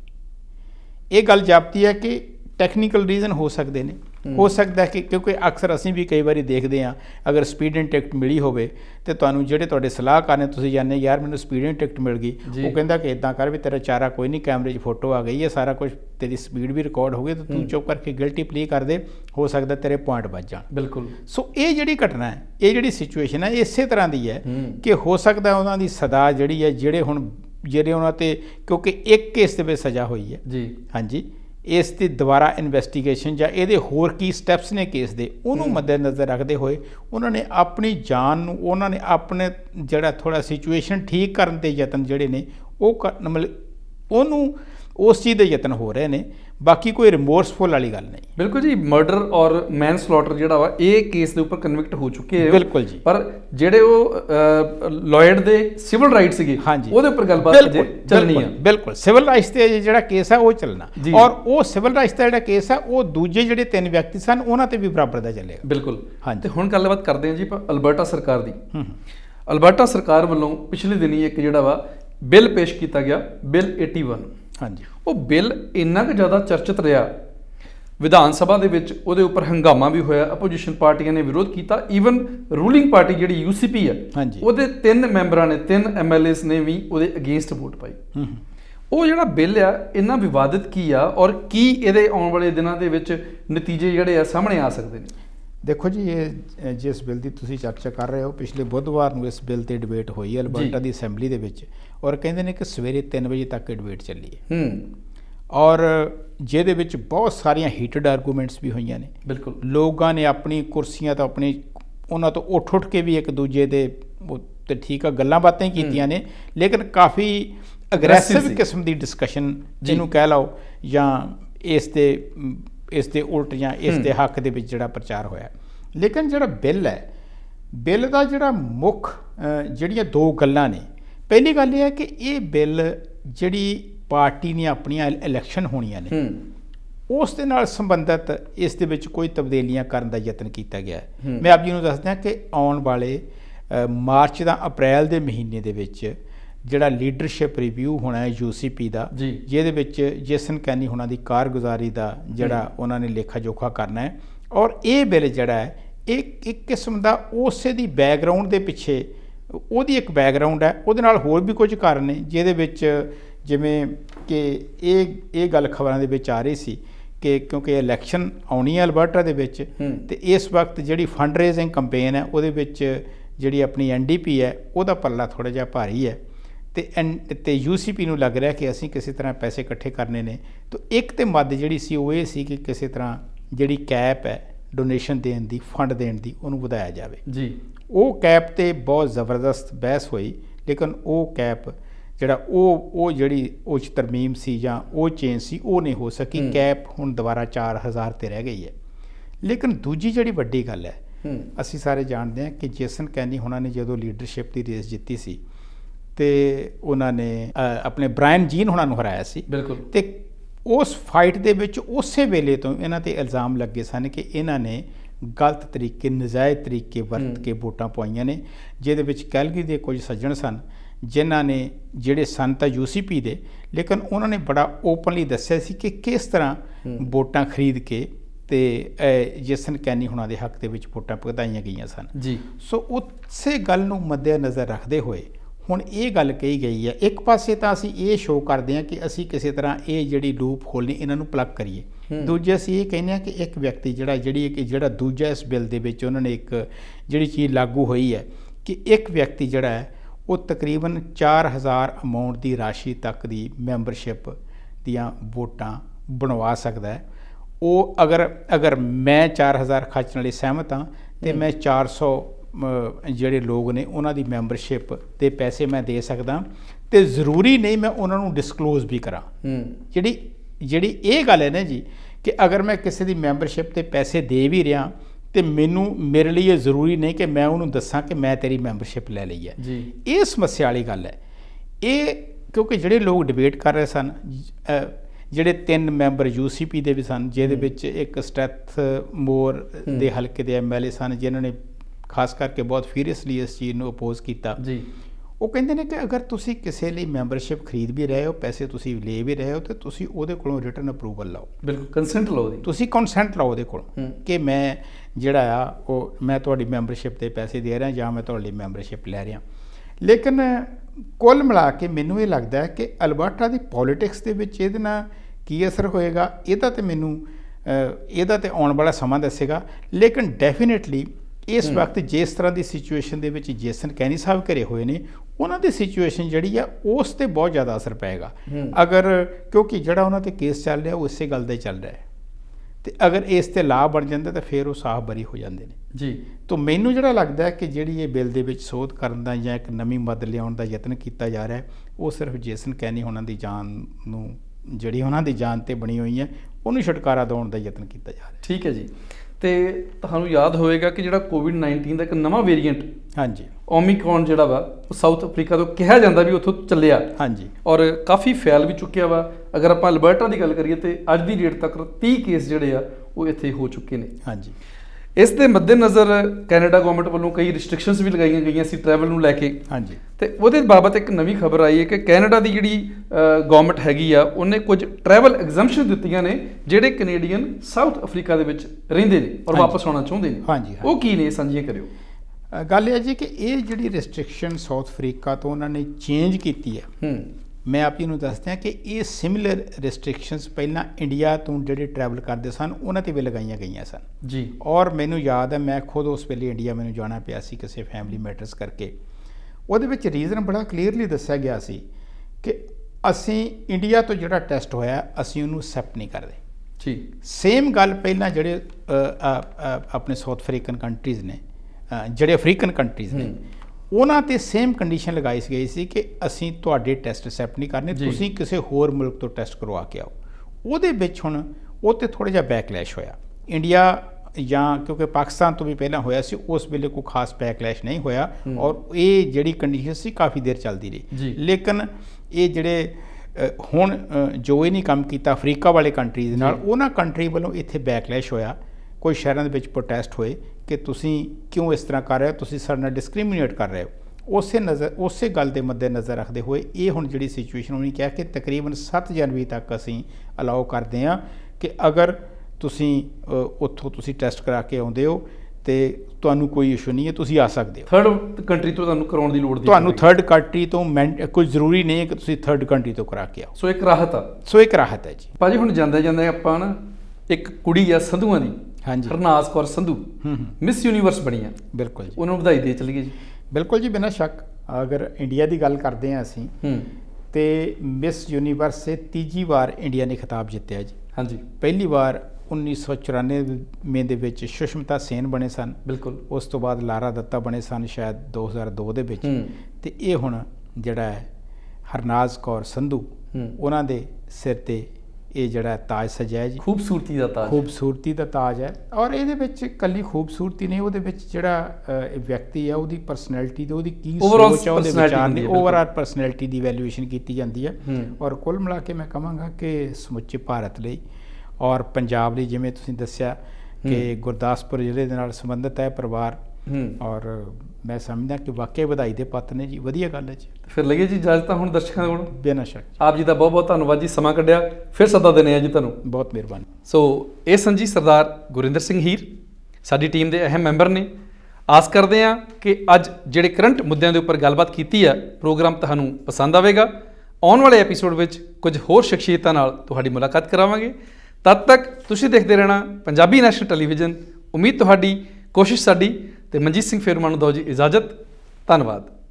ਇਹ ਗੱਲ ਜਾਪਦੀ ਹੈ ਕਿ ਟੈਕਨੀਕਲ ਰੀਜ਼ਨ ਹੋ ਸਕਦੇ ਨੇ ਹੋ ਸਕਦਾ ਹੈ ਕਿ ਕਿਉਂਕਿ ਅਕਸਰ ਅਸੀਂ ਵੀ ਕਈ ਵਾਰੀ ਦੇਖਦੇ ਆਂ ਅਗਰ ਸਪੀਡਿੰਗ ਟਿਕਟ ਮਿਲੀ ਹੋਵੇ ਤੇ ਤੁਹਾਨੂੰ ਜਿਹੜੇ ਤੁਹਾਡੇ ਸਲਾਹਕਾਰ ਨੇ ਤੁਸੀਂ ਜਾਣਦੇ ਯਾਰ ਮੈਨੂੰ ਸਪੀਡਿੰਗ ਟਿਕਟ ਮਿਲ ਗਈ ਉਹ ਕਹਿੰਦਾ ਕਿ ਇਦਾਂ ਕਰ ਵੀ ਤੇਰਾ ਚਾਰਾ ਕੋਈ ਨਹੀਂ ਕੈਮਰੇ 'ਚ ਫੋਟੋ ਆ ਗਈ ਹੈ ਸਾਰਾ ਕੁਝ ਤੇਰੀ ਸਪੀਡ ਵੀ ਰਿਕਾਰਡ ਹੋ ਗਈ ਤੇ ਤੂੰ ਚੁੱਪ ਕਰਕੇ ਗਿਲਟੀ ਪਲੀ ਕਰ ਦੇ ਹੋ ਸਕਦਾ ਤੇਰੇ ਪੁਆਇੰਟ ਵੱਜ ਜਾਣ ਬਿਲਕੁਲ ਸੋ ਇਹ ਜਿਹੜੀ ਘਟਨਾ ਹੈ ਇਹ ਜਿਹੜੀ ਸਿਚੁਏਸ਼ਨ ਹੈ ਇਸੇ ਤਰ੍ਹਾਂ ਦੀ ਹੈ ਕਿ ਹੋ ਸਕਦਾ ਉਹਨਾਂ ਦੀ ਸਦਾ ਜਿਹੜੀ ਹੈ ਜਿਹੜੇ ਹੁਣ ਜਿਹੜੇ ਉਹਨਾਂ ਤੇ ਕਿਉਂਕਿ ਇੱਕ ਕੇਸ ਦੇ ਵਿੱਚ ਸਜ਼ਾ ਹੋਈ ਹੈ ਜੀ ਹਾਂਜੀ ਇਸ ਤੇ ਦੁਬਾਰਾ ਇਨਵੈਸਟੀਗੇਸ਼ਨ ਜਾਂ ਇਹਦੇ ਹੋਰ ਕੀ ਸਟੈਪਸ ਨੇ ਕੇਸ ਦੇ ਉਹਨੂੰ ਮੱਦੇਨਜ਼ਰ ਰੱਖਦੇ ਹੋਏ ਉਹਨਾਂ ਨੇ ਆਪਣੀ ਜਾਨ ਨੂੰ ਉਹਨਾਂ ਨੇ ਆਪਣੇ ਜਿਹੜਾ ਥੋੜਾ ਸਿਚੁਏਸ਼ਨ ਠੀਕ ਕਰਨ ਦੇ ਯਤਨ ਜਿਹੜੇ ਨੇ ਉਹ ਮਤਲਬ ਉਹਨੂੰ ਉਸ ਚੀਜ਼ ਦੇ ਯਤਨ ਹੋ ਰਹੇ ਨੇ ਬਾਕੀ ਕੋਈ ਰਿਮੋਰਸਫੁਲ ਵਾਲੀ ਗੱਲ ਨਹੀਂ ਬਿਲਕੁਲ ਜੀ ਮਰਡਰ ਔਰ ਮੈਨ ਸਲੌਟਰ ਜਿਹੜਾ ਵਾ ਇਹ ਕੇਸ ਦੇ ਉੱਪਰ ਕਨਵਿਕਟ ਹੋ ਚੁੱਕੇ ਹੈ ਬਿਲਕੁਲ ਜੀ ਪਰ ਜਿਹੜੇ ਉਹ ਲਾਇਡ ਦੇ ਸਿਵਲ ਰਾਈਟਸ ਸੀਗੇ ਉਹਦੇ ਉੱਪਰ ਗੱਲਬਾਤ ਚੱਲਣੀ ਆ ਬਿਲਕੁਲ ਸਿਵਲ ਰਾਈਟਸ ਤੇ ਜਿਹੜਾ ਕੇਸ ਆ ਉਹ ਚੱਲਣਾ ਔਰ ਉਹ ਸਿਵਲ ਰਾਈਟਸ ਦਾ ਜਿਹੜਾ ਕੇਸ ਆ ਉਹ ਦੂਜੇ ਜਿਹੜੇ ਤਿੰਨ ਵਿਅਕਤੀ ਸਨ ਉਹਨਾਂ ਤੇ ਵੀ ਬਰਾਬਰ ਦਾ ਚੱਲੇਗਾ ਬਿਲਕੁਲ ਤੇ ਹੁਣ ਗੱਲਬਾਤ ਕਰਦੇ ਹਾਂ ਜੀ ਅਲਬਰਟਾ ਸਰਕਾਰ ਦੀ ਅਲਬਰਟਾ ਸਰਕਾਰ ਵੱਲੋਂ ਪਿਛਲੇ ਦਿਨੀ ਇੱਕ ਜਿਹੜਾ ਵਾ ਬਿੱਲ ਪੇਸ਼ ਕੀਤਾ ਗਿਆ ਬਿੱਲ 81 ਹਾਂਜੀ ਉਹ ਬਿੱਲ ਇੰਨਾ ਕਿ ਜ਼ਿਆਦਾ ਚਰਚਿਤ ਰਿਹਾ ਵਿਧਾਨ ਸਭਾ ਦੇ ਵਿੱਚ ਉਹਦੇ ਉੱਪਰ ਹੰਗਾਮਾ ਵੀ ਹੋਇਆ ਆਪੋਜੀਸ਼ਨ ਪਾਰਟੀਆਂ ਨੇ ਵਿਰੋਧ ਕੀਤਾ ਈਵਨ ਰੂਲਿੰਗ ਪਾਰਟੀ ਜਿਹੜੀ ਯੂਸੀਪੀ ਹੈ ਹਾਂਜੀ ਉਹਦੇ ਤਿੰਨ ਮੈਂਬਰਾਂ ਨੇ ਤਿੰਨ ਐਮਐਲਏਸ ਨੇ ਵੀ ਉਹਦੇ ਅਗੇਂਸਟ ਵੋਟ ਪਾਈ ਉਹ ਜਿਹੜਾ ਬਿੱਲ ਆ ਇੰਨਾ ਵਿਵਾਦਿਤ ਕੀ ਆ ਔਰ ਕੀ ਇਹਦੇ ਆਉਣ ਵਾਲੇ ਦਿਨਾਂ ਦੇ ਵਿੱਚ ਨਤੀਜੇ ਜਿਹੜੇ ਆ ਸਾਹਮਣੇ ਆ ਸਕਦੇ ਨੇ ਦੇਖੋ ਜੀ ਇਹ ਜਿਸ ਬਿੱਲ ਦੀ ਤੁਸੀਂ ਚਰਚਾ ਕਰ ਰਹੇ ਹੋ ਪਿਛਲੇ ਬੁੱਧਵਾਰ ਨੂੰ ਇਸ ਬਿੱਲ ਤੇ ਡਿਬੇਟ ਹੋਈ ਅਲਬਰਟਾ ਦੀ ਅਸੈਂਬਲੀ ਦੇ ਵਿੱਚ ਔਰ ਕਹਿੰਦੇ ਨੇ ਕਿ ਸਵੇਰੇ 3 ਵਜੇ ਤੱਕ ਡਿਬੇਟ ਚੱਲੀ ਹੈ ਹੂੰ ਔਰ ਜਿਹਦੇ ਵਿੱਚ ਬਹੁਤ ਸਾਰੀਆਂ ਹੀਟਡ ਆਰਗੂਮੈਂਟਸ ਵੀ ਹੋਈਆਂ ਨੇ ਬਿਲਕੁਲ ਲੋਕਾਂ ਨੇ ਆਪਣੀ ਕੁਰਸੀਆਂ ਤੋਂ ਆਪਣੀ ਉਹਨਾਂ ਤੋਂ ਉੱਠ ਉੱਠ ਕੇ ਵੀ ਇੱਕ ਦੂਜੇ ਦੇ ਤੇ ਠੀਕ ਆ ਗੱਲਾਂ ਬਾਤਾਂ ਕੀਤੀਆਂ ਨੇ ਲੇਕਿਨ ਕਾਫੀ ਅਗਰੈਸਿਵ ਕਿਸਮ ਦੀ ਡਿਸਕਸ਼ਨ ਜਿਹਨੂੰ ਕਹਿ ਲਓ ਜਾਂ ਇਸ ਦੇ ਇਸ ਦੇ ਉਲਟ ਜਾਂ ਇਸ ਦੇ ਹੱਕ ਦੇ ਵਿੱਚ ਜਿਹੜਾ ਪ੍ਰਚਾਰ ਹੋਇਆ ਲੇਕਿਨ ਜਿਹੜਾ ਬਿੱਲ ਹੈ ਬਿੱਲ ਦਾ ਜਿਹੜਾ ਮੁੱਖ ਜਿਹੜੀਆਂ ਦੋ ਗੱਲਾਂ ਨੇ ਪਹਿਲੀ ਗੱਲ ਇਹ ਹੈ ਕਿ ਇਹ ਬਿੱਲ ਜਿਹੜੀ ਪਾਰਟੀ ਨੇ ਆਪਣੀਆਂ ਇਲੈਕਸ਼ਨ ਹੋਣੀਆਂ ਨੇ ਉਸ ਦੇ ਨਾਲ ਸੰਬੰਧਤ ਇਸ ਦੇ ਵਿੱਚ ਕੋਈ ਤਬਦੀਲੀਆਂ ਕਰਨ ਦਾ ਯਤਨ ਕੀਤਾ ਗਿਆ ਹੈ ਮੈਂ ਆਪ ਜੀ ਨੂੰ ਦੱਸਦਾ ਕਿ ਆਉਣ ਵਾਲੇ ਮਾਰਚ ਦਾ ਅਪ੍ਰੈਲ ਦੇ ਮਹੀਨੇ ਦੇ ਵਿੱਚ ਜਿਹੜਾ ਲੀਡਰਸ਼ਿਪ ਰਿਵਿਊ ਹੋਣਾ ਹੈ ਯੂਸੀਪੀ ਦਾ ਜਿਹਦੇ ਵਿੱਚ ਜੇਸਨ ਕੈਨੀ ਹੁਣਾਂ ਦੀ ਕਾਰਗੁਜ਼ਾਰੀ ਦਾ ਜਿਹੜਾ ਉਹਨਾਂ ਨੇ ਲੇਖਾ ਜੋਖਾ ਕਰਨਾ ਹੈ ਔਰ ਇਹ ਬਿੱਲ ਜਿਹੜਾ ਹੈ ਇੱਕ ਇੱਕ ਕਿਸਮ ਦਾ ਉਸੇ ਦੀ ਬੈਕਗ੍ਰਾਉਂਡ ਦੇ ਪਿੱਛੇ ਉਹਦੀ ਇੱਕ ਬੈਕਗ੍ਰਾਉਂਡ ਹੈ ਉਹਦੇ ਨਾਲ ਹੋਰ ਵੀ ਕੁਝ ਕਾਰਨ ਨੇ ਜਿਹਦੇ ਵਿੱਚ ਜਿਵੇਂ ਕਿ ਇਹ ਇਹ ਗੱਲ ਖਬਰਾਂ ਦੇ ਵਿੱਚ ਆ ਰਹੀ ਸੀ ਕਿ ਕਿਉਂਕਿ ਇਲੈਕਸ਼ਨ ਆਉਣੀ ਹੈ ਅਲਬਰਟਾ ਦੇ ਵਿੱਚ ਤੇ ਇਸ ਵਕਤ ਜਿਹੜੀ ਫੰਡ ਰੇਜ਼ਿੰਗ ਕੈਂਪੇਨ ਹੈ ਉਹਦੇ ਵਿੱਚ ਜਿਹੜੀ ਆਪਣੀ ਐਨਡੀਪੀ ਹੈ ਉਹਦਾ ਪੱਲਾ ਥੋੜਾ ਜਿਹਾ ਭਾਰੀ ਹੈ ਤੇ ਤੇ ਯੂਸੀਪੀ ਨੂੰ ਲੱਗ ਰਿਹਾ ਕਿ ਅਸੀਂ ਕਿਸੇ ਤਰ੍ਹਾਂ ਪੈਸੇ ਇਕੱਠੇ ਕਰਨੇ ਨੇ ਤਾਂ ਇੱਕ ਤੇ ਮੱਦ ਜਿਹੜੀ ਸੀ ਉਹ ਇਹ ਸੀ ਕਿ ਕਿਸੇ ਤਰ੍ਹਾਂ ਜਿਹੜੀ ਕੈਪ ਹੈ ਡੋਨੇਸ਼ਨ ਦੇਣ ਦੀ ਫੰਡ ਦੇਣ ਦੀ ਉਹਨੂੰ ਵਧਾਇਆ ਜਾਵੇ ਜੀ ਉਹ ਕੈਪ ਤੇ ਬਹੁਤ ਜ਼ਬਰਦਸਤ ਬਹਿਸ ਹੋਈ ਲੇਕਿਨ ਉਹ ਕੈਪ ਜਿਹੜਾ ਉਹ ਉਹ ਜਿਹੜੀ ਉਹ ਚ ਤਰਮੀਮ ਸੀ ਜਾਂ ਉਹ ਚੇਂਜ ਸੀ ਉਹ ਨਹੀਂ ਹੋ ਸਕੀ ਕੈਪ ਹੁਣ ਦੁਬਾਰਾ 4000 ਤੇ ਰਹਿ ਗਈ ਹੈ ਲੇਕਿਨ ਦੂਜੀ ਜਿਹੜੀ ਵੱਡੀ ਗੱਲ ਹੈ ਅਸੀਂ ਸਾਰੇ ਜਾਣਦੇ ਹਾਂ ਕਿ ਜੇਸਨ ਕੈਨੀ ਹੁਣਾਂ ਨੇ ਜਦੋਂ ਲੀਡਰਸ਼ਿਪ ਦੀ ਰੇਸ ਜਿੱਤੀ ਸੀ ਤੇ ਉਹਨਾਂ ਨੇ ਆਪਣੇ ਬ੍ਰਾਇਨ ਜੀਨ ਹੁਣਾਂ ਨੂੰ ਹਰਾਇਆ ਸੀ ਤੇ ਉਸ ਫਾਈਟ ਦੇ ਵਿੱਚ ਉਸੇ ਵੇਲੇ ਤੋਂ ਇਹਨਾਂ ਤੇ ਇਲਜ਼ਾਮ ਲੱਗੇ ਸਨ ਕਿ ਇਹਨਾਂ ਨੇ ਗਲਤ ਤਰੀਕੇ ਨਜਾਇਜ਼ ਤਰੀਕੇ ਵਰਤ ਕੇ ਵੋਟਾਂ ਪਾਈਆਂ ਨੇ ਜਿਹਦੇ ਵਿੱਚ ਕੈਲਗਰੀ ਦੇ ਕੁਝ ਸੱਜਣ ਸਨ ਜਿਨ੍ਹਾਂ ਨੇ ਜਿਹੜੇ ਸਨ ਤਾਂ ਯੂਸੀਪੀ ਦੇ ਲੇਕਿਨ ਉਹਨਾਂ ਨੇ ਬੜਾ ਓਪਨਲੀ ਦੱਸਿਆ ਸੀ ਕਿ ਕਿਸ ਤਰ੍ਹਾਂ ਵੋਟਾਂ ਖਰੀਦ ਕੇ ਤੇ ਜਿਸਨ ਕੈਨੀ ਹੁਣਾਂ ਦੇ ਹੱਕ ਦੇ ਵਿੱਚ ਵੋਟਾਂ ਭਗਤਾਈਆਂ ਗਈਆਂ ਸਨ ਜੀ ਸੋ ਉਸੇ ਗੱਲ ਨੂੰ ਮੱਦੇ ਨਜ਼ਰ ਰੱਖਦੇ ਹੋਏ ਹੁਣ ਇਹ ਗੱਲ ਕਹੀ ਗਈ ਹੈ ਇੱਕ ਪਾਸੇ ਤਾਂ ਅਸੀਂ ਇਹ ਸ਼ੋਅ ਕਰਦੇ ਹਾਂ ਕਿ ਅਸੀਂ ਕਿਸੇ ਤਰ੍ਹਾਂ ਇਹ ਜਿਹੜੀ ਲੂਪ ਖੋਲਣੀ ਇਹਨਾਂ ਨੂੰ ਪਲੱਗ ਕਰੀਏ ਦੂਜੇ ਅਸੀਂ ਇਹ ਕਹਿੰਦੇ ਆ ਕਿ ਇੱਕ ਵਿਅਕਤੀ ਜਿਹੜਾ ਜਿਹੜੀ ਜਿਹੜਾ ਦੂਜਾ ਇਸ ਬਿੱਲ ਦੇ ਵਿੱਚ ਉਹਨਾਂ ਨੇ ਇੱਕ ਜਿਹੜੀ ਚੀਜ਼ ਲਾਗੂ ਹੋਈ ਹੈ ਕਿ ਇੱਕ ਵਿਅਕਤੀ ਜਿਹੜਾ ਹੈ ਉਹ ਤਕਰੀਬਨ 4000 ਅਮਾਉਂਟ ਦੀ ਰਾਸ਼ੀ ਤੱਕ ਦੀ ਮੈਂਬਰਸ਼ਿਪ ਦੀਆਂ ਵੋਟਾਂ ਬਣਵਾ ਸਕਦਾ ਹੈ ਉਹ ਅਗਰ ਅਗਰ ਮੈਂ 4000 ਖਰਚਣ ਲਈ ਸਹਿਮਤ ਹਾਂ ਤੇ ਮੈਂ 400 ਜਿਹੜੇ ਲੋਕ ਨੇ ਉਹਨਾਂ ਦੀ ਮੈਂਬਰਸ਼ਿਪ ਤੇ ਪੈਸੇ ਮੈਂ ਦੇ ਸਕਦਾ ਤੇ ਜ਼ਰੂਰੀ ਨਹੀਂ ਮੈਂ ਉਹਨਾਂ ਨੂੰ ਡਿਸਕਲੋਜ਼ ਵੀ ਕਰਾਂ ਜਿਹੜੀ ਜਿਹੜੀ ਇਹ ਗੱਲ ਹੈ ਨਾ ਜੀ ਕਿ ਅਗਰ ਮੈਂ ਕਿਸੇ ਦੀ ਮੈਂਬਰਸ਼ਿਪ ਤੇ ਪੈਸੇ ਦੇ ਵੀ ਰਿਹਾ ਤੇ ਮੈਨੂੰ ਮੇਰੇ ਲਈ ਇਹ ਜ਼ਰੂਰੀ ਨਹੀਂ ਕਿ ਮੈਂ ਉਹਨੂੰ ਦੱਸਾਂ ਕਿ ਮੈਂ ਤੇਰੀ ਮੈਂਬਰਸ਼ਿਪ ਲੈ ਲਈ ਹੈ ਜੀ ਇਹ ਸਮੱਸਿਆ ਵਾਲੀ ਗੱਲ ਹੈ ਇਹ ਕਿਉਂਕਿ ਜਿਹੜੇ ਲੋਕ ਡਿਬੇਟ ਕਰ ਰਹੇ ਸਨ ਜਿਹੜੇ ਤਿੰਨ ਮੈਂਬਰ ਯੂਸੀਪੀ ਦੇ ਵੀ ਸਨ ਜਿਹਦੇ ਵਿੱਚ ਇੱਕ ਸਟ੍ਰੈਥ ਮੋਰ ਦੇ ਹਲਕੇ ਦੇ ਐਮਐਲਏ ਸਨ ਜਿਨ੍ਹਾਂ ਨੇ ਖਾਸ ਕਰਕੇ ਬਹੁਤ ਫੀਰੀਅਸਲੀ ਇਸ ਚੀਜ਼ ਨੂੰ ਅਪੋਜ਼ ਕੀਤਾ ਜੀ ਉਹ ਕਹਿੰਦੇ ਨੇ ਕਿ ਅਗਰ ਤੁਸੀਂ ਕਿਸੇ ਲਈ ਮੈਂਬਰਸ਼ਿਪ ਖਰੀਦ ਵੀ ਰਹੇ ਹੋ ਪੈਸੇ ਤੁਸੀਂ ਲੈ ਵੀ ਰਹੇ ਹੋ ਤੇ ਤੁਸੀਂ ਉਹਦੇ ਕੋਲੋਂ ਰਿਟਰਨ ਅਪਰੂਵਲ ਲਾਓ ਬਿਲਕੁਲ ਕੰਸੈਂਟ ਲਓ ਦੀ ਤੁਸੀਂ ਕੰਸੈਂਟ ਲਓ ਉਹਦੇ ਕੋਲ ਕਿ ਮੈਂ ਜਿਹੜਾ ਆ ਉਹ ਮੈਂ ਤੁਹਾਡੀ ਮੈਂਬਰਸ਼ਿਪ ਤੇ ਪੈਸੇ ਦੇ ਰਿਹਾ ਜਾਂ ਮੈਂ ਤੁਹਾਡੇ ਲਈ ਮੈਂਬਰਸ਼ਿਪ ਲੈ ਰਿਹਾ ਲੇਕਿਨ ਕੁੱਲ ਮਿਲਾ ਕੇ ਮੈਨੂੰ ਇਹ ਲੱਗਦਾ ਹੈ ਕਿ ਅਲਬਰਟਾ ਦੀ ਪੋਲਿਟਿਕਸ ਦੇ ਵਿੱਚ ਇਹਦੇ ਨਾਲ ਕੀ ਅਸਰ ਹੋਏਗਾ ਇਹਦਾ ਤੇ ਮੈਨੂੰ ਇਹਦਾ ਤੇ ਆਉਣ ਵਾਲਾ ਸਮਾਂ ਦੱਸੇਗਾ ਲੇਕਿਨ ਡੈਫੀਨਿਟਲੀ ਇਸ ਵਕਤ ਜਿਸ ਤਰ੍ਹਾਂ ਦੀ ਸਿਚੁਏਸ਼ਨ ਦੇ ਵਿੱਚ ਜੇਸਨ ਕੈਨੀ ਸਾਹਿਬ ਘਰੇ ਹੋਏ ਨੇ ਉਹਨਾਂ ਦੀ ਸਿਚੁਏਸ਼ਨ ਜਿਹੜੀ ਆ ਉਸ ਤੇ ਬਹੁਤ ਜ਼ਿਆਦਾ ਅਸਰ ਪਏਗਾ ਅਗਰ ਕਿਉਂਕਿ ਜਿਹੜਾ ਉਹਨਾਂ ਤੇ ਕੇਸ ਚੱਲ ਰਿਹਾ ਉਹ ਇਸੇ ਗੱਲ ਦੇ ਚੱਲ ਰਿਹਾ ਹੈ ਤੇ ਅਗਰ ਇਸ ਤੇ ਲਾਭ ਬਣ ਜਾਂਦਾ ਤਾਂ ਫਿਰ ਉਹ ਸਾਫ ਬਰੀ ਹੋ ਜਾਂਦੇ ਨੇ ਜੀ ਤੋਂ ਮੈਨੂੰ ਜਿਹੜਾ ਲੱਗਦਾ ਹੈ ਕਿ ਜਿਹੜੀ ਇਹ ਬਿੱਲ ਦੇ ਵਿੱਚ ਸੋਧ ਕਰਨ ਦਾ ਜਾਂ ਇੱਕ ਨਵੀਂ ਮਦਦ ਲਿਆਉਣ ਦਾ ਯਤਨ ਕੀਤਾ ਜਾ ਰਿਹਾ ਉਹ ਸਿਰਫ ਜੇਸਨ ਕੈਨੀ ਉਹਨਾਂ ਦੀ ਜਾਨ ਨੂੰ ਜਿਹੜੀ ਉਹਨਾਂ ਦੀ ਜਾਨ ਤੇ ਬਣੀ ਹੋਈ ਹੈ ਉਹਨੂੰ ਛੁਟਕਾਰਾ ਦਿਵਾਉਣ ਦਾ ਯਤਨ ਕੀਤਾ ਜਾ ਰਿਹਾ ਠੀਕ ਹੈ ਜੀ ਤੇ ਤੁਹਾਨੂੰ ਯਾਦ ਹੋਵੇਗਾ ਕਿ ਜਿਹੜਾ ਕੋਵਿਡ-19 ਦਾ ਇੱਕ ਨਵਾਂ ਵੇਰੀਐਂਟ ਹਾਂਜੀ ਓਮਿਕਰੋਨ ਜਿਹੜਾ ਵਾ ਉਹ ਸਾਊਥ ਅਫਰੀਕਾ ਤੋਂ ਕਿਹਾ ਜਾਂਦਾ ਵੀ ਉੱਥੋਂ ਚੱਲਿਆ ਹਾਂਜੀ ਔਰ ਕਾਫੀ ਫੈਲ ਵੀ ਚੁੱਕਿਆ ਵਾ ਅਗਰ ਆਪਾਂ ਅਲਬਰਟਾ ਦੀ ਗੱਲ ਕਰੀਏ ਤੇ ਅੱਜ ਦੀ ਡੇਟ ਤੱਕ 30 ਕੇਸ ਜਿਹੜੇ ਆ ਉਹ ਇੱਥੇ ਹੋ ਚੁੱਕੇ ਨੇ ਹਾਂਜੀ ਇਸ ਦੇ ਮੱਦੇਨਜ਼ਰ ਕੈਨੇਡਾ ਗਵਰਨਮੈਂਟ ਵੱਲੋਂ ਕਈ ਰੈਸਟ੍ਰਿਕਸ਼ਨਸ ਵੀ ਲਗਾਈਆਂ ਗਈਆਂ ਸੀ ਟਰੈਵਲ ਨੂੰ ਲੈ ਕੇ ਹਾਂਜੀ ਤੇ ਉਹਦੇ ਬਾਬਤ ਇੱਕ ਨਵੀਂ ਖਬਰ ਆਈ ਹੈ ਕਿ ਕੈਨੇਡਾ ਦੀ ਜਿਹੜੀ ਗਵਰਨਮੈਂਟ ਹੈਗੀ ਆ ਉਹਨੇ ਕੁਝ ਟਰੈਵਲ ਐਗਜ਼ੈਂਪਸ਼ਨ ਦਿੱਤੀਆਂ ਨੇ ਜਿਹੜੇ ਕੈਨੇਡੀਅਨ ਸਾਊਥ ਅਫਰੀਕਾ ਦੇ ਵਿੱਚ ਰਹਿੰਦੇ ਨੇ ਔਰ ਵਾਪਸ ਆਉਣਾ ਚਾਹੁੰਦੇ ਨੇ ਹਾਂਜੀ ਉਹ ਕੀ ਨੇ ਸੰਜੀਏ ਕਰਿਓ ਗੱਲ ਇਹ ਜੀ ਕਿ ਇਹ ਜਿਹੜੀ ਰੈਸਟ੍ਰਿਕਸ਼ਨ ਸਾਊਥ ਅਫਰੀਕਾ ਤੋਂ ਉਹਨਾਂ ਨੇ ਚੇਂਜ ਕੀਤੀ ਹੈ ਹੂੰ ਮੈਂ ਆਪ ਜੀ ਨੂੰ ਦੱਸਦਿਆਂ ਕਿ ਇਹ ਸਿਮਿਲਰ ਰੈਸਟ੍ਰਿਕਸ਼ਨਸ ਪਹਿਲਾਂ ਇੰਡੀਆ ਤੋਂ ਜਿਹੜੇ ਟਰੈਵਲ ਕਰਦੇ ਸਨ ਉਹਨਾਂ ਤੇ ਵੀ ਲਗਾਈਆਂ ਗਈਆਂ ਸਨ ਜੀ ਔਰ ਮੈਨੂੰ ਯਾਦ ਹੈ ਮੈਂ ਖੁਦ ਉਸ ਵੇਲੇ ਇੰਡੀਆ ਮੈਨੂੰ ਜਾਣਾ ਪਿਆ ਸੀ ਕਿਸੇ ਫੈਮਿਲੀ ਮੈਟਰਸ ਕਰਕੇ ਉਹਦੇ ਵਿੱਚ ਰੀਜ਼ਨ ਬੜਾ ਕਲੀਅਰਲੀ ਦੱਸਿਆ ਗਿਆ ਸੀ ਕਿ ਅਸੀਂ ਇੰਡੀਆ ਤੋਂ ਜਿਹੜਾ ਟੈਸਟ ਹੋਇਆ ਅਸੀਂ ਉਹਨੂੰ ਸੈਪਟ ਨਹੀਂ ਕਰਦੇ ਜੀ ਸੇਮ ਗੱਲ ਪਹਿਲਾਂ ਜਿਹੜੇ ਆਪਣੇ ਸਾਊਥ ਅਫਰੀਕਨ ਕੰਟਰੀਜ਼ ਨੇ ਜਿਹੜੇ ਅਫਰੀਕਨ ਕੰਟਰੀਜ਼ ਨੇ ਉਹਨਾਂ ਤੇ ਸੇਮ ਕੰਡੀਸ਼ਨ ਲਗਾਈ ਗਈ ਸੀ ਕਿ ਅਸੀਂ ਤੁਹਾਡੇ ਟੈਸਟ ਅਸੈਪਟ ਨਹੀਂ ਕਰਨੇ ਤੁਸੀਂ ਕਿਸੇ ਹੋਰ ਮੁਲਕ ਤੋਂ ਟੈਸਟ ਕਰਵਾ ਕੇ ਆਓ ਉਹਦੇ ਵਿੱਚ ਹੁਣ ਉਹ ਤੇ ਥੋੜਾ ਜਿਹਾ ਬੈਕਲੈਸ਼ ਹੋਇਆ ਇੰਡੀਆ ਜਾਂ ਕਿਉਂਕਿ ਪਾਕਿਸਤਾਨ ਤੋਂ ਵੀ ਪਹਿਲਾਂ ਹੋਇਆ ਸੀ ਉਸ ਵੇਲੇ ਕੋਈ ਖਾਸ ਬੈਕਲੈਸ਼ ਨਹੀਂ ਹੋਇਆ ਔਰ ਇਹ ਜਿਹੜੀ ਕੰਡੀਸ਼ਨ ਸੀ ਕਾਫੀ ਦੇਰ ਚੱਲਦੀ ਰਹੀ ਲੇਕਿਨ ਇਹ ਜਿਹੜੇ ਹੁਣ ਜੋ ਇਹ ਨਹੀਂ ਕੰਮ ਕੀਤਾ ਅਫਰੀਕਾ ਵਾਲੇ ਕੰਟਰੀਜ਼ ਨਾਲ ਉਹਨਾਂ ਕੰਟਰੀ ਵੱਲੋਂ ਇੱਥੇ ਬੈਕਲੈਸ਼ ਹੋਇਆ ਕੋਈ ਸ਼ਹਿਰਾਂ ਦੇ ਵਿੱਚ ਪ੍ਰੋਟੈਸਟ ਹੋਏ ਕਿ ਤੁਸੀਂ ਕਿਉਂ ਇਸ ਤਰ੍ਹਾਂ ਕਰ ਰਹੇ ਹੋ ਤੁਸੀਂ ਸਾਡੇ ਨਾਲ ਡਿਸਕ੍ਰਿਮੀਨੇਟ ਕਰ ਰਹੇ ਹੋ ਉਸੇ ਨਜ਼ਰ ਉਸੇ ਗੱਲ ਦੇ ਮੱਦੇ ਨਜ਼ਰ ਰੱਖਦੇ ਹੋਏ ਇਹ ਹੁਣ ਜਿਹੜੀ ਸਿਚੁਏਸ਼ਨ ਉਹਨੇ ਕਿਹਾ ਕਿ ਤਕਰੀਬਨ 7 ਜਨਵਰੀ ਤੱਕ ਅਸੀਂ ਅਲਾਉ ਕਰਦੇ ਹਾਂ ਕਿ ਅਗਰ ਤੁਸੀਂ ਉੱਥੋਂ ਤੁਸੀਂ ਟੈਸਟ ਕਰਾ ਕੇ ਆਉਂਦੇ ਹੋ ਤੇ ਤੁਹਾਨੂੰ ਕੋਈ ਇਸ਼ੂ ਨਹੀਂ ਹੈ ਤੁਸੀਂ ਆ ਸਕਦੇ ਹੋ ਥਰਡ ਕੰਟਰੀ ਤੋਂ ਤੁਹਾਨੂੰ ਕਰਾਉਣ ਦੀ ਲੋੜ ਨਹੀਂ ਤੁਹਾਨੂੰ ਥਰਡ ਕੰਟਰੀ ਤੋਂ ਕੋਈ ਜ਼ਰੂਰੀ ਨਹੀਂ ਹੈ ਕਿ ਤੁਸੀਂ ਥਰਡ ਕੰਟਰੀ ਤੋਂ ਕਰਾ ਕੇ ਆਓ ਸੋ ਇੱਕ ਰਾਹਤ ਆ ਸੋ ਇੱਕ ਰਾਹਤ ਹੈ ਜੀ ਭਾਜੀ ਹੁਣ ਜਾਂਦੇ ਜਾਂਦੇ ਆਪਾਂ ਨਾ ਇੱਕ ਕੁੜੀ ਆ ਸੰਧੂਆਂ ਦੀ ਹਾਂਜੀ ਹਰਨਾਸ ਕੌਰ ਸੰਧੂ ਮਿਸ ਯੂਨੀਵਰਸ ਬਣੀ ਹੈ ਬਿਲਕੁਲ ਜੀ ਉਹਨਾਂ ਨੂੰ ਵਧਾਈ ਦੇ ਚਲੀਏ ਜੀ ਬਿਲਕੁਲ ਜੀ ਬਿਨਾਂ ਸ਼ੱਕ ਅਗਰ ਇੰਡੀਆ ਦੀ ਗੱਲ ਕਰਦੇ ਆਂ ਅਸੀਂ ਤੇ ਮਿਸ ਯੂਨੀਵਰਸ ਸੇ ਤੀਜੀ ਵਾਰ ਇੰਡੀਆ ਨੇ ਖਿਤਾਬ ਜਿੱਤਿਆ ਜੀ ਹਾਂਜੀ ਪਹਿਲੀ ਵਾਰ 1994 ਦੇ ਵਿੱਚ ਸੁਸ਼ਮਤਾ ਸੇਨ ਬਣੇ ਸਨ ਬਿਲਕੁਲ ਉਸ ਤੋਂ ਬਾਅਦ ਲਾਰਾ ਦੱਤਾ ਬਣੇ ਸਨ ਸ਼ਾਇਦ 2002 ਦੇ ਵਿੱਚ ਤੇ ਇਹ ਹੁਣ ਜਿਹੜਾ ਹੈ ਹਰਨਾਜ਼ ਕੌਰ ਸੰਧੂ ਉਹਨਾਂ ਦੇ ਸਿਰ ਤੇ ਇਹ ਜਿਹੜਾ ਤਾਜ ਸਜਾਇਆ ਜੀ ਖੂਬਸੂਰਤੀ ਦਾ ਤਾਜ ਖੂਬਸੂਰਤੀ ਦਾ ਤਾਜ ਹੈ ਔਰ ਇਹਦੇ ਵਿੱਚ ਕੱਲੀ ਖੂਬਸੂਰਤੀ ਨਹੀਂ ਉਹਦੇ ਵਿੱਚ ਜਿਹੜਾ ਵਿਅਕਤੀ ਹੈ ਉਹਦੀ ਪਰਸਨੈਲਿਟੀ ਤੇ ਉਹਦੀ ਕੀ ਸੋਚ ਹੈ ਉਹਦੇ ਵਿਚਾਰ ਦੀ ਓਵਰਆਲ ਪਰਸਨੈਲਿਟੀ ਦੀ ਵੈਲਿਊਏਸ਼ਨ ਕੀਤੀ ਜਾਂਦੀ ਹੈ ਔਰ ਕੁੱਲ ਮਿਲਾ ਕੇ ਮੈਂ ਕਹਾਂਗਾ ਕਿ ਸਮੁੱਚੇ ਭਾਰਤ ਲਈ ਔਰ ਪੰਜਾਬ ਲਈ ਜਿਵੇਂ ਤੁਸੀਂ ਦੱਸਿਆ ਕਿ ਗੁਰਦਾਸਪੁਰ ਜ਼ਿਲ੍ਹੇ ਦੇ ਨਾਲ ਸੰਬੰਧਿਤ ਹੈ ਪਰਿਵਾਰ ਔਰ ਮੈਂ ਸਮਝਦਾ ਕਿ ਵਾਕਈ ਵਧਾਈ ਦੇ ਪੱਤ ਨੇ ਜੀ ਵਧੀਆ ਗੱਲ ਹੈ ਜੀ ਫਿਰ ਲਈਏ ਜੀ ਤਾਂ ਹੁਣ ਦਰਸ਼ਕਾਂ ਕੋਲ ਬਿਨਾਂ ਸ਼ੱਕ ਆਪ ਜੀ ਦਾ ਬਹੁਤ ਬਹੁਤ ਧੰਨਵਾਦ ਜੀ ਸਮਾਂ ਕੱਢਿਆ ਫਿਰ ਸੱਦਾ ਦਿੰਦੇ ਆ ਜੀ ਤੁਹਾਨੂੰ ਬਹੁਤ ਮਿਹਰਬਾਨੀ ਸੋ ਇਹ ਸੰਜੀ ਸਰਦਾਰ ਗੁਰਿੰਦਰ ਸਿੰਘ ਹੀਰ ਸਾਡੀ ਟੀਮ ਦੇ ਅਹਿਮ ਮੈਂਬਰ ਨੇ ਆਸ ਕਰਦੇ ਆ ਕਿ ਅੱਜ ਜਿਹੜੇ ਕਰੰਟ ਮੁੱਦਿਆਂ ਦੇ ਉੱਪਰ ਗੱਲਬਾਤ ਕੀਤੀ ਹੈ ਪ੍ਰੋਗਰਾਮ ਤੁਹਾਨੂੰ ਪਸੰਦ ਆਵੇਗਾ ਆਉਣ ਵਾਲੇ ਐਪੀਸੋਡ ਵਿੱਚ ਕੁਝ ਹੋਰ ਸ਼ਖਸੀਅਤਾਂ ਨਾਲ ਤੁਹਾਡੀ ਮੁਲਾਕਾਤ ਕਰਾਵਾਂਗੇ ਤਦ ਤੱਕ ਤੁਸੀਂ ਦੇਖਦੇ ਰਹਿਣਾ ਪੰਜਾਬੀ ਨੈਸ਼ਨਲ ਟੈਲੀਵਿਜ਼ਨ ਉਮੀਦ ਤੁਹਾਡੀ ਕੋਸ਼ਿਸ਼ ਸਾਡੀ ਤੇ ਮਨਜੀਤ ਸਿੰਘ ਫੇਰ ਨੂੰ ਦੋ ਜੀ ਇਜਾਜ਼ਤ ਧੰਨਵਾਦ